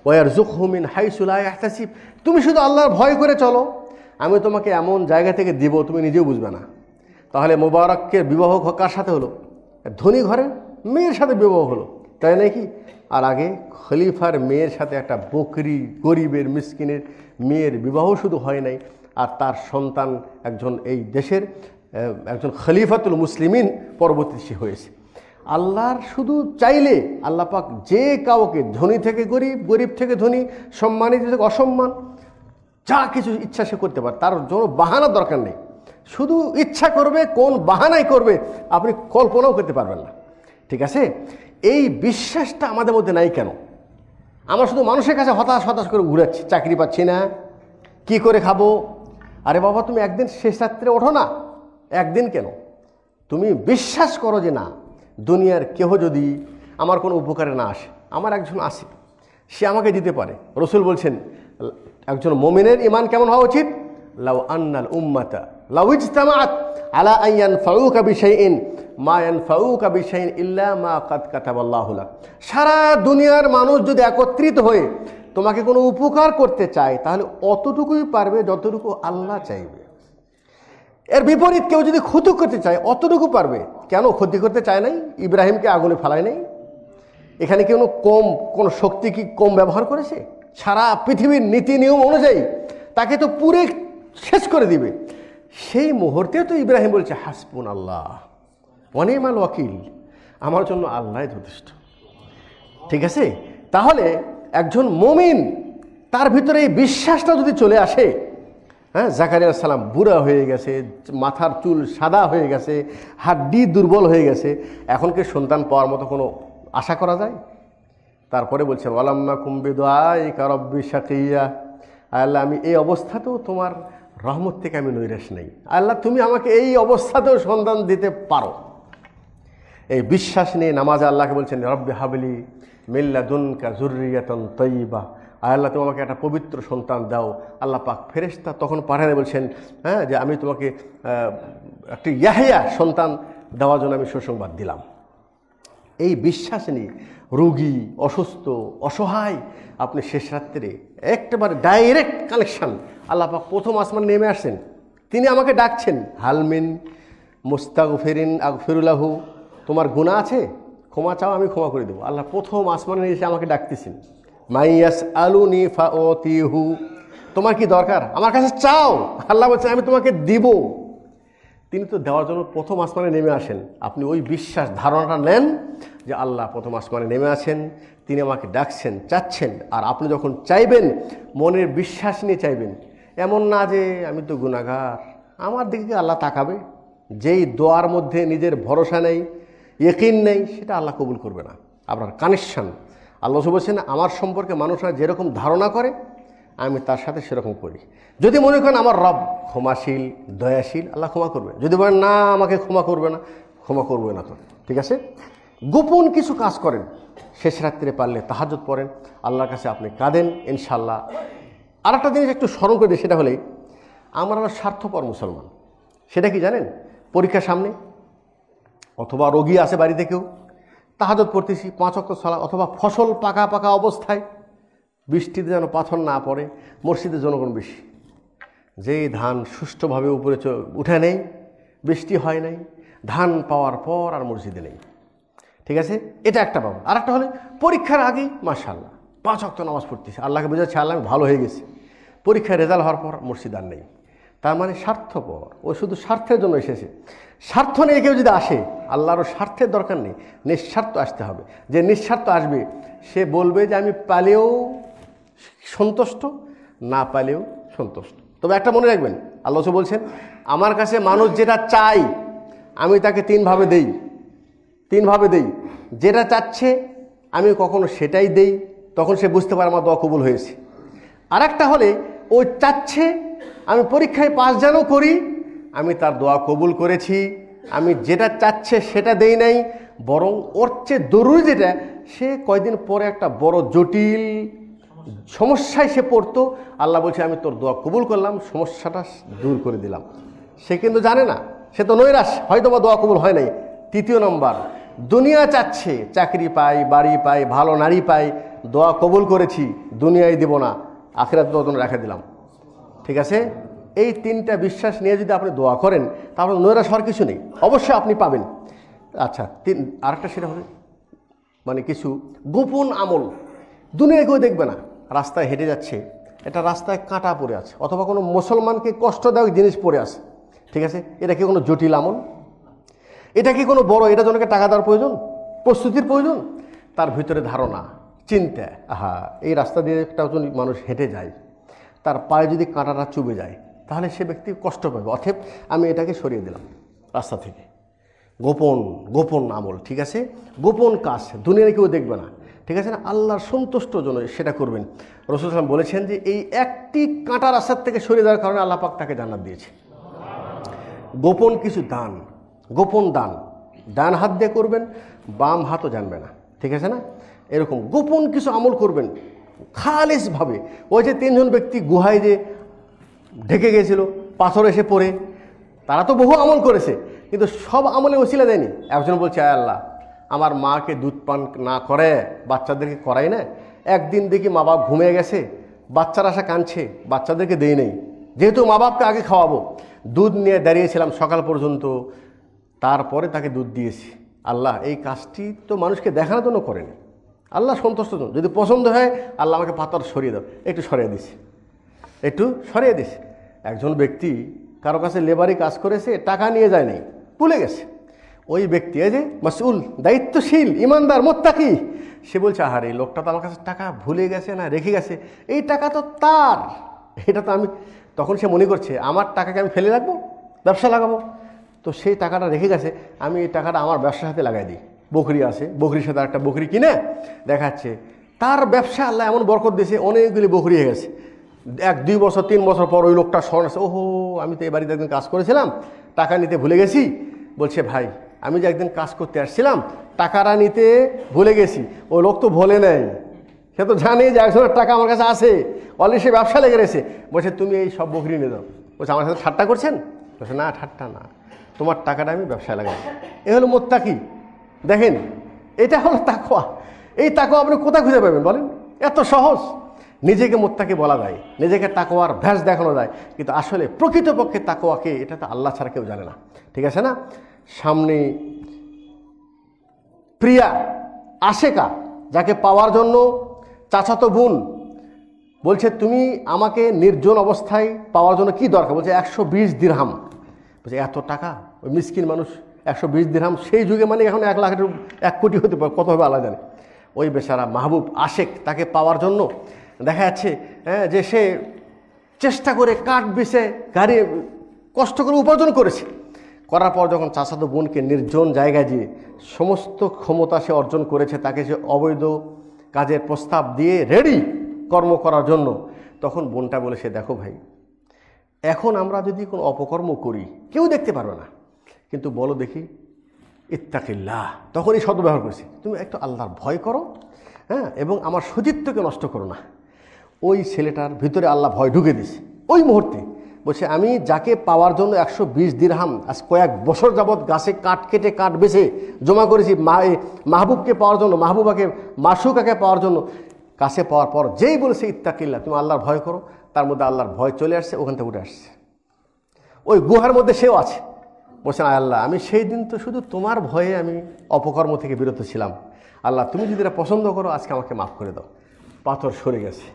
ওয়ার জুকহুমিন হাইসুলাই তুমি শুধু আল্লাহর ভয় করে চলো আমি তোমাকে এমন জায়গা থেকে দিব তুমি নিজেও বুঝবে না তাহলে মোবারককে বিবাহ কার সাথে হলো ধনী ঘরে মেয়ের সাথে বিবাহ হলো তাই নাকি আর আগে খলিফার মেয়ের সাথে একটা বকরি গরিবের মিসকিনের মেয়ের বিবাহ শুধু হয় নাই আর তার সন্তান একজন এই দেশের একজন খলিফাতুল মুসলিমিন পরবর্তী সে হয়েছে আল্লাহর শুধু চাইলে আল্লাহ পাক যে কাউকে ধনী থেকে গরিব গরিব থেকে ধনী সম্মানিত থেকে অসম্মান যা কিছু ইচ্ছা সে করতে পারে তার জন্য বাহানার দরকার নেই শুধু ইচ্ছা করবে কোন বাহানাই করবে আপনি কল্পনাও করতে পারবেন না ঠিক আছে এই বিশ্বাসটা আমাদের মধ্যে নাই কেন আমরা শুধু মানুষের কাছে হতাশ হতাশ করে ঘুরাচ্ছি চাকরি পাচ্ছি না কি করে খাবো আরে বাবা তুমি একদিন শেষ রাত্রে ওঠো না একদিন কেন তুমি বিশ্বাস করো যে না দুনিয়ার কেহ যদি আমার কোনো উপকারে না আসে আমার একজন আসে সে আমাকে দিতে পারে রসুল বলছেন একজন মোমিনের ইমান কেমন হওয়া উচিত লাউ আন্নাল উম্মাতা লাউ তামাত আলা আইয়ান ফাউক আবিশাইন মা আন ফাউক আবিশাইন ইল্লা মা কাত কাতাবাল্লাহুলা সারা দুনিয়ার মানুষ যদি একত্রিত হয়ে তোমাকে কোনো উপকার করতে চায় তাহলে অতটুকুই পারবে যতটুকু আল্লাহ চাইবে এর বিপরীত কেউ যদি ক্ষতি করতে চায় অতটুকু পারবে কেন ক্ষতি করতে চায় নাই ইব্রাহিমকে আগুনে ফালায় নাই এখানে কি কোনো কম কোনো শক্তি কি কম ব্যবহার করেছে সারা পৃথিবীর নীতি নিয়ম অনুযায়ী তাকে তো পুরে শেষ করে দিবে সেই মুহূর্তে তো ইব্রাহিম বলছে হাসপুন আল্লাহ অনিমাল ওয়াকিল আমার জন্য আল্লাহ যথেষ্ট ঠিক আছে তাহলে একজন মমিন তার ভিতরে এই বিশ্বাসটা যদি চলে আসে হ্যাঁ জাকারিয়া সালাম বুড়া হয়ে গেছে মাথার চুল সাদা হয়ে গেছে হাড্ডি দুর্বল হয়ে গেছে এখন কি সন্তান পাওয়ার মতো কোনো আশা করা যায় তারপরে বলছে ওয়ালাম্মা কুম্বে দোয়াই কারব্বি শাকিয়া আল্লাহ আমি এই অবস্থাতেও তোমার রহমত থেকে আমি নৈরাস নেই আল্লাহ তুমি আমাকে এই অবস্থাতেও সন্তান দিতে পারো এই বিশ্বাস নিয়ে নামাজ আল্লাহকে বলছেন রব্বে হাবলি মিল্লা দুনকা জুরিয়াতন তৈবা আর আল্লাহ তোমাকে একটা পবিত্র সন্তান দাও আল্লাহ পাক ফেরেস্তা তখন পাঠানে বলছেন হ্যাঁ যে আমি তোমাকে একটি ইয়াহিয়া সন্তান দেওয়ার জন্য আমি সুসংবাদ দিলাম এই বিশ্বাস নিয়ে রোগী অসুস্থ অসহায় আপনি শেষ রাত্রে একটাবার ডাইরেক্ট কানেকশান পাক প্রথম আসমান নেমে আসেন তিনি আমাকে ডাকছেন হালমিন মোস্তাক ফেরিন আগফিরুল্লাহু তোমার গুণা আছে ক্ষমা চাও আমি ক্ষমা করে দেবো আল্লাহ প্রথম আসমানে এসে আমাকে ডাকতেছেন মাইয়াস আলুনি ফাওতিহু তোমার কি দরকার আমার কাছে চাও আল্লাহ বলছে আমি তোমাকে দিব তিনি তো দেওয়ার জন্য প্রথম আসমানে নেমে আসেন আপনি ওই বিশ্বাস ধারণাটা নেন যে আল্লাহ প্রথম আসমানে নেমে আসেন তিনি আমাকে ডাকছেন চাচ্ছেন আর আপনি যখন চাইবেন মনের বিশ্বাস নিয়ে চাইবেন এমন না যে আমি তো গুণাগার আমার দিকে আল্লাহ তাকাবে যেই দোয়ার মধ্যে নিজের ভরসা নেই ইকিন নেই সেটা আল্লাহ কবুল করবে না আপনার কানেকশান আল্লাহ বলছেন আমার সম্পর্কে মানুষরা যেরকম ধারণা করে আমি তার সাথে সেরকম করি যদি মনে করেন আমার রব ক্ষমাশীল দয়াশীল আল্লাহ ক্ষমা করবে যদি বলেন না আমাকে ক্ষমা করবে না ক্ষমা করবে না তো ঠিক আছে গোপন কিছু কাজ করেন শেষ রাত্রে পারলে তাহাজত পড়েন আল্লাহর কাছে আপনি কাঁদেন ইনশাল্লাহ আর একটা জিনিস একটু স্মরণ করে দিই সেটা হলে আমরা স্বার্থপর মুসলমান সেটা কি জানেন পরীক্ষা সামনে অথবা রোগী আছে বাড়িতে কেউ তাহাজত পড়তেছি পাঁচ অক্ট সলা অথবা ফসল পাকা পাকা অবস্থায় বৃষ্টিতে যেন পাথর না পড়ে মসজিদে জনগণ বেশি যেই ধান সুষ্ঠুভাবে উপরে উঠে নেই বৃষ্টি হয় নাই ধান পাওয়ার পর আর মসজিদে নেই ঠিক আছে এটা একটা ব্যাপার আর একটা হলে পরীক্ষার আগেই মাশাল্লাহ পাঁচ অক্ত নামাজ পড়তেছি আল্লাহকে বোঝাচ্ছে আল্লাহ ভালো হয়ে গেছি পরীক্ষায় রেজাল্ট হওয়ার পর মসজিদ আর নেই তার মানে স্বার্থপর ও শুধু স্বার্থের জন্য এসেছে স্বার্থ নিয়ে কেউ যদি আসে আল্লাহরও স্বার্থের দরকার নেই নিঃস্বার্থ আসতে হবে যে নিঃস্বার্থ আসবে সে বলবে যে আমি পালেও সন্তুষ্ট না পালেও সন্তুষ্ট তবে একটা মনে রাখবেন আল্লাহ বলছেন আমার কাছে মানুষ যেটা চাই আমি তাকে তিনভাবে দেই তিনভাবে দেই যেটা চাচ্ছে আমি কখনো সেটাই দেই তখন সে বুঝতে পারে আমার দোয়া কবুল হয়েছে আর একটা হলে ও চাচ্ছে আমি পরীক্ষায় পাশ যেন করি আমি তার দোয়া কবুল করেছি আমি যেটা চাচ্ছে সেটা দেই নাই বরং ওর চেয়ে জরুরি যেটা সে কয়দিন পরে একটা বড় জটিল সমস্যায় সে পড়তো আল্লাহ বলছে আমি তোর দোয়া কবুল করলাম সমস্যাটা দূর করে দিলাম সে কিন্তু জানে না সে তো নৈরাস হয়তো বা দোয়া কবুল হয় নাই তৃতীয় নম্বর দুনিয়া চাচ্ছে চাকরি পাই বাড়ি পাই ভালো নারী পাই দোয়া কবুল করেছি দুনিয়ায় দেব না আখেরাত রাখা দিলাম ঠিক আছে এই তিনটা বিশ্বাস নিয়ে যদি আপনি দোয়া করেন তাহলে নৈরাস হওয়ার কিছু নেই অবশ্যই আপনি পাবেন আচ্ছা তিন আরেকটা সেটা হবে মানে কিছু গোপন আমল দুনিয়া কেউ দেখবে না রাস্তায় হেঁটে যাচ্ছে এটা রাস্তায় কাঁটা পড়ে আছে অথবা কোনো মুসলমানকে কষ্টদায়ক জিনিস পড়ে আছে ঠিক আছে এটা কি কোনো জটিল আমল এটা কি কোনো বড় এটা জনকে টাকা দেওয়ার প্রয়োজন প্রস্তুতির প্রয়োজন তার ভিতরে ধারণা চিন্তা আহা এই রাস্তা দিয়ে একটা মানুষ হেঁটে যায় তার পায়ে যদি কাঁটাটা চুবে যায় তাহলে সে ব্যক্তি কষ্ট পাবে অথেব আমি এটাকে সরিয়ে দিলাম রাস্তা থেকে গোপন গোপন আমল ঠিক আছে গোপন কাজ দুনিয়ার কেউ দেখবে না ঠিক আছে না আল্লাহর সন্তুষ্ট জন্য সেটা করবেন রসুলাম বলেছেন যে এই একটি কাঁটা রাস্তার থেকে সরিয়ে দেওয়ার কারণে আল্লাহ পাক তাকে জানা দিয়েছে গোপন কিছু দান গোপন দান ডান হাত দিয়ে করবেন বাম হাতও জানবে না ঠিক আছে না এরকম গোপন কিছু আমল করবেন খালেসভাবে ওই যে তিনজন ব্যক্তি গুহায় যে ঢেকে গেছিল পাথর এসে পড়ে তারা তো বহু আমল করেছে কিন্তু সব আমলে ওসিলা দেয়নি একজন বলছে আয় আল্লাহ আমার মাকে দুধ পান না করে বাচ্চাদেরকে করায় না একদিন দেখি মা বাপ ঘুমে গেছে বাচ্চার আশা কাঁদছে বাচ্চাদেরকে দেই নেই যেহেতু মা বাপকে আগে খাওয়াবো দুধ নিয়ে দাঁড়িয়েছিলাম সকাল পর্যন্ত তারপরে তাকে দুধ দিয়েছি আল্লাহ এই কাজটি তো মানুষকে দেখানোর জন্য করেনি আল্লাহ সন্তুষ্ট যদি পছন্দ হয় আল্লাহ আমাকে পাতার সরিয়ে দাও একটু সরিয়ে দিছে একটু সরিয়ে দিছে একজন ব্যক্তি কারো কাছে লেবারি কাজ করেছে টাকা নিয়ে যায় নাই ভুলে গেছে ওই ব্যক্তি এই যে মাসুল দায়িত্বশীল ইমানদার মোত্তাকি সে বলছে আহারে এই লোকটা তো আমার কাছে টাকা ভুলে গেছে না রেখে গেছে এই টাকা তো তার এটা তো আমি তখন সে মনে করছে আমার টাকাকে আমি ফেলে রাখবো ব্যবসা লাগাবো তো সেই টাকাটা রেখে গেছে আমি এই টাকাটা আমার ব্যবসার সাথে লাগাই দিই বকরি আছে বকরির সাথে একটা বকরি কিনে দেখাচ্ছে তার ব্যবসা আল্লাহ এমন বরকত দিয়েছে অনেকগুলি বকরি হয়ে গেছে এক দুই বছর তিন বছর পর ওই লোকটা স্মরণ আছে ওহো আমি তো এই বাড়িতে একদিন কাজ করেছিলাম টাকা নিতে ভুলে গেছি বলছে ভাই আমি যে একদিন কাজ করতে আসছিলাম টাকাটা নিতে ভুলে গেছি ও লোক তো ভোলে নেয় সে তো জানে যে একজনের টাকা আমার কাছে আছে অলরেডি সে ব্যবসা লেগে রয়েছে বলছে তুমি এই সব বকরি নিয়ে দাও বলছে আমার সাথে ঠাট্টা করছেন বলছে না ঠাট্টা না তোমার টাকাটা আমি ব্যবসায় লাগাই এ হলো মোত্তাকি দেখেন এটা হলো তাকোয়া এই তাকোয়া আপনি কোথায় খুঁজে পাবেন বলেন এত সহজ নিজেকে মোত্তাকে বলা যায় নিজেকে তাকোয়ার ভ্যাস দেখানো যায় কিন্তু আসলে প্রকৃতপক্ষে তাকোয়াকে এটা তো আল্লাহ ছাড়া কেউ জানে না ঠিক আছে না সামনে প্রিয়া আশেকা যাকে পাওয়ার জন্য চাচাতো বোন বলছে তুমি আমাকে নির্জন অবস্থায় পাওয়ার জন্য কি দরকার বলছে একশো বিশ দিরহাম বলছে এত টাকা ওই মিসকিন মানুষ একশো বিশ দিরহাম সেই যুগে মানে এখন এক লাখের এক কোটি হতে পারে কত হবে আলাদা নেই ওই বেচারা মাহবুব আশেক তাকে পাওয়ার জন্য দেখা যাচ্ছে হ্যাঁ যে সে চেষ্টা করে কাঠ বেছে গাড়ি কষ্ট করে উপার্জন করেছে করার পর যখন চাষাদু বোনকে নির্জন জায়গায় যেয়ে সমস্ত ক্ষমতা সে অর্জন করেছে তাকে সে অবৈধ কাজের প্রস্তাব দিয়ে রেডি কর্ম করার জন্য তখন বোনটা বলে সে দেখো ভাই এখন আমরা যদি কোনো অপকর্ম করি কেউ দেখতে পারবে না কিন্তু বলো দেখি ইত্তাকিল্লাহ তখনই শব্দ ব্যবহার করেছি তুমি একটু আল্লাহর ভয় করো হ্যাঁ এবং আমার সতীত্বকে নষ্ট করো না ওই ছেলেটার ভিতরে আল্লাহ ভয় ঢুকে দিছে ওই মুহূর্তে বলছে আমি যাকে পাওয়ার জন্য একশো বিশ দিরহাম আজ কয়েক বছর যাবৎ গাছে কাঠ কেটে কাঠ বেছে জমা করেছি মা মাহবুবকে পাওয়ার জন্য মাহবুবাকে মাসুকাকে পাওয়ার জন্য কাছে পাওয়ার পর যেই বলেছে ইত্তাকিল্লা তুমি আল্লাহর ভয় করো তার মধ্যে আল্লাহর ভয় চলে আসছে ওখান থেকে উঠে আসছে ওই গুহার মধ্যে সেও আছে বলছেন আল্লাহ আমি সেই দিন তো শুধু তোমার ভয়ে আমি অপকর্ম থেকে বিরত ছিলাম আল্লাহ তুমি যদি এটা পছন্দ করো আজকে আমাকে মাফ করে দাও পাথর সরে গেছে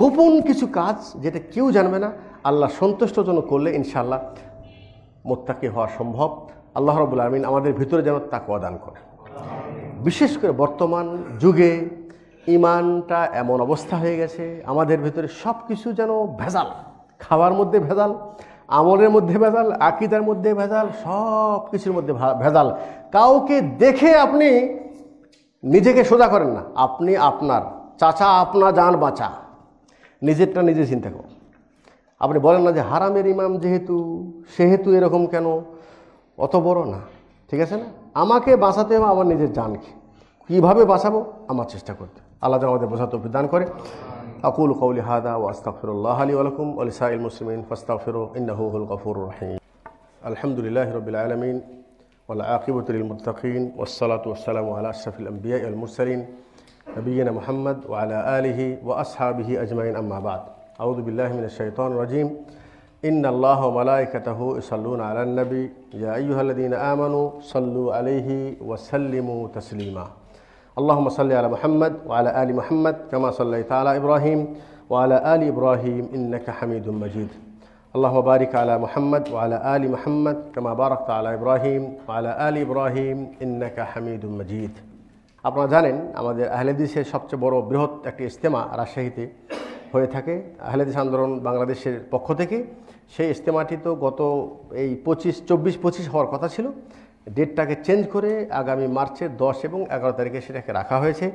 গোপন কিছু কাজ যেটা কেউ জানবে না আল্লাহ সন্তুষ্ট জন্য করলে ইনশাল্লাহ মোত্তাকি হওয়া সম্ভব আল্লাহ রবুল আমিন আমাদের ভিতরে যেন তা দান করে বিশেষ করে বর্তমান যুগে ইমানটা এমন অবস্থা হয়ে গেছে আমাদের ভিতরে সব কিছু যেন ভেজাল খাওয়ার মধ্যে ভেজাল আমলের মধ্যে ভেজাল আকিদার মধ্যে ভেজাল সব কিছুর মধ্যে ভেজাল কাউকে দেখে আপনি নিজেকে সোজা করেন না আপনি আপনার চাচা আপনা যান বাঁচা নিজেরটা নিজে চিন্তা করুন আপনি বলেন না যে হারামের ইমাম যেহেতু সেহেতু এরকম কেন অত বড় না ঠিক আছে না আমাকে বাঁচাতে হবে আমার নিজের জানকে কীভাবে বাঁচাবো আমার চেষ্টা করতে আল্লাহ আমাদের বোঝাতে দান করে أقول قولي هذا وأستغفر الله لي ولكم ولسائر المسلمين فاستغفروا إنه هو الغفور الرحيم الحمد لله رب العالمين والعاقبة للمتقين والصلاة والسلام على أشرف الأنبياء والمرسلين نبينا محمد وعلى آله وأصحابه أجمعين أما بعد أعوذ بالله من الشيطان الرجيم إن الله وملائكته يصلون على النبي يا أيها الذين آمنوا صلوا عليه وسلموا تسليما আল্লাহ সাল্লি আল মহম্মদ ওয়ালা আলী মহম্মদ কামা সাল্লাহ তালা ইব্রাহিম ওয়ালা আলী ইব্রাহিম ইন্নাকা হামিদুল মজিদ আল্লাহ বারিক আলা মহম্মদ ওয়ালা আলী মহম্মদ কামা বারক তালা ইব্রাহিম ওয়ালা আলী ইব্রাহিম ইন্নাকা হামিদুল মজিদ আপনারা জানেন আমাদের আহলেদিসের সবচেয়ে বড় বৃহৎ একটি ইজতেমা রাজশাহীতে হয়ে থাকে আহলেদিস আন্দোলন বাংলাদেশের পক্ষ থেকে সেই ইজতেমাটি তো গত এই পঁচিশ চব্বিশ পঁচিশ হওয়ার কথা ছিল ডেটটাকে চেঞ্জ করে আগামী মার্চের দশ এবং এগারো তারিখে সেটাকে রাখা হয়েছে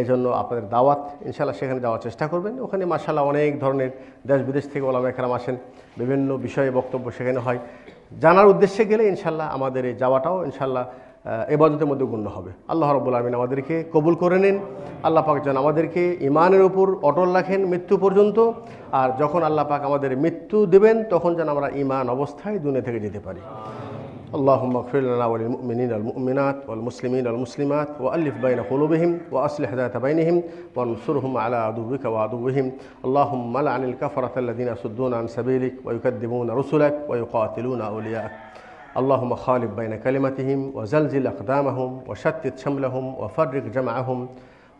এই জন্য আপনাদের দাওয়াত ইনশাল্লাহ সেখানে যাওয়ার চেষ্টা করবেন ওখানে মার্শাল্লাহ অনেক ধরনের দেশ বিদেশ থেকে ওলাম এখানে আসেন বিভিন্ন বিষয়ে বক্তব্য সেখানে হয় জানার উদ্দেশ্যে গেলে ইনশাল্লাহ আমাদের এই যাওয়াটাও ইনশাল্লাহ এবাদতের মধ্যে গণ্য হবে আল্লাহ রব্বুল আলমিন আমাদেরকে কবুল করে নিন আল্লাহ পাক যেন আমাদেরকে ইমানের উপর অটল রাখেন মৃত্যু পর্যন্ত আর যখন আল্লাহ পাক আমাদের মৃত্যু দেবেন তখন যেন আমরা ইমান অবস্থায় দুনিয়া থেকে যেতে পারি اللهم اغفر لنا وللمؤمنين المؤمنات والمسلمين المسلمات وألف بين قلوبهم وأصلح ذات بينهم وانصرهم على عدوك وعدوهم اللهم لعن الكفرة الذين يصدون عن سبيلك ويكذبون رسلك ويقاتلون أولياءك اللهم خالف بين كلمتهم وزلزل أقدامهم وشتت شملهم وفرق جمعهم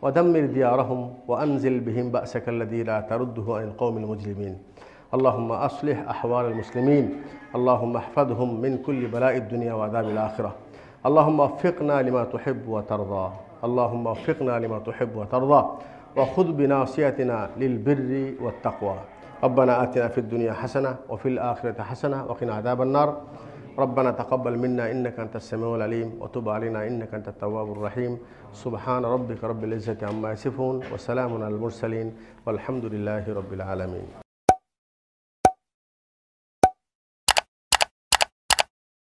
ودمر ديارهم وأنزل بهم بأسك الذي لا ترده عن القوم المجرمين اللهم أصلح أحوال المسلمين اللهم احفظهم من كل بلاء الدنيا وعذاب الآخرة اللهم وفقنا لما تحب وترضى اللهم وفقنا لما تحب وترضى وخذ بناصيتنا للبر والتقوى ربنا آتنا في الدنيا حسنة وفي الآخرة حسنة وقنا عذاب النار ربنا تقبل منا إنك أنت السميع العليم وتب علينا إنك أنت التواب الرحيم سبحان ربك رب العزة عما يصفون وسلام على المرسلين والحمد لله رب العالمين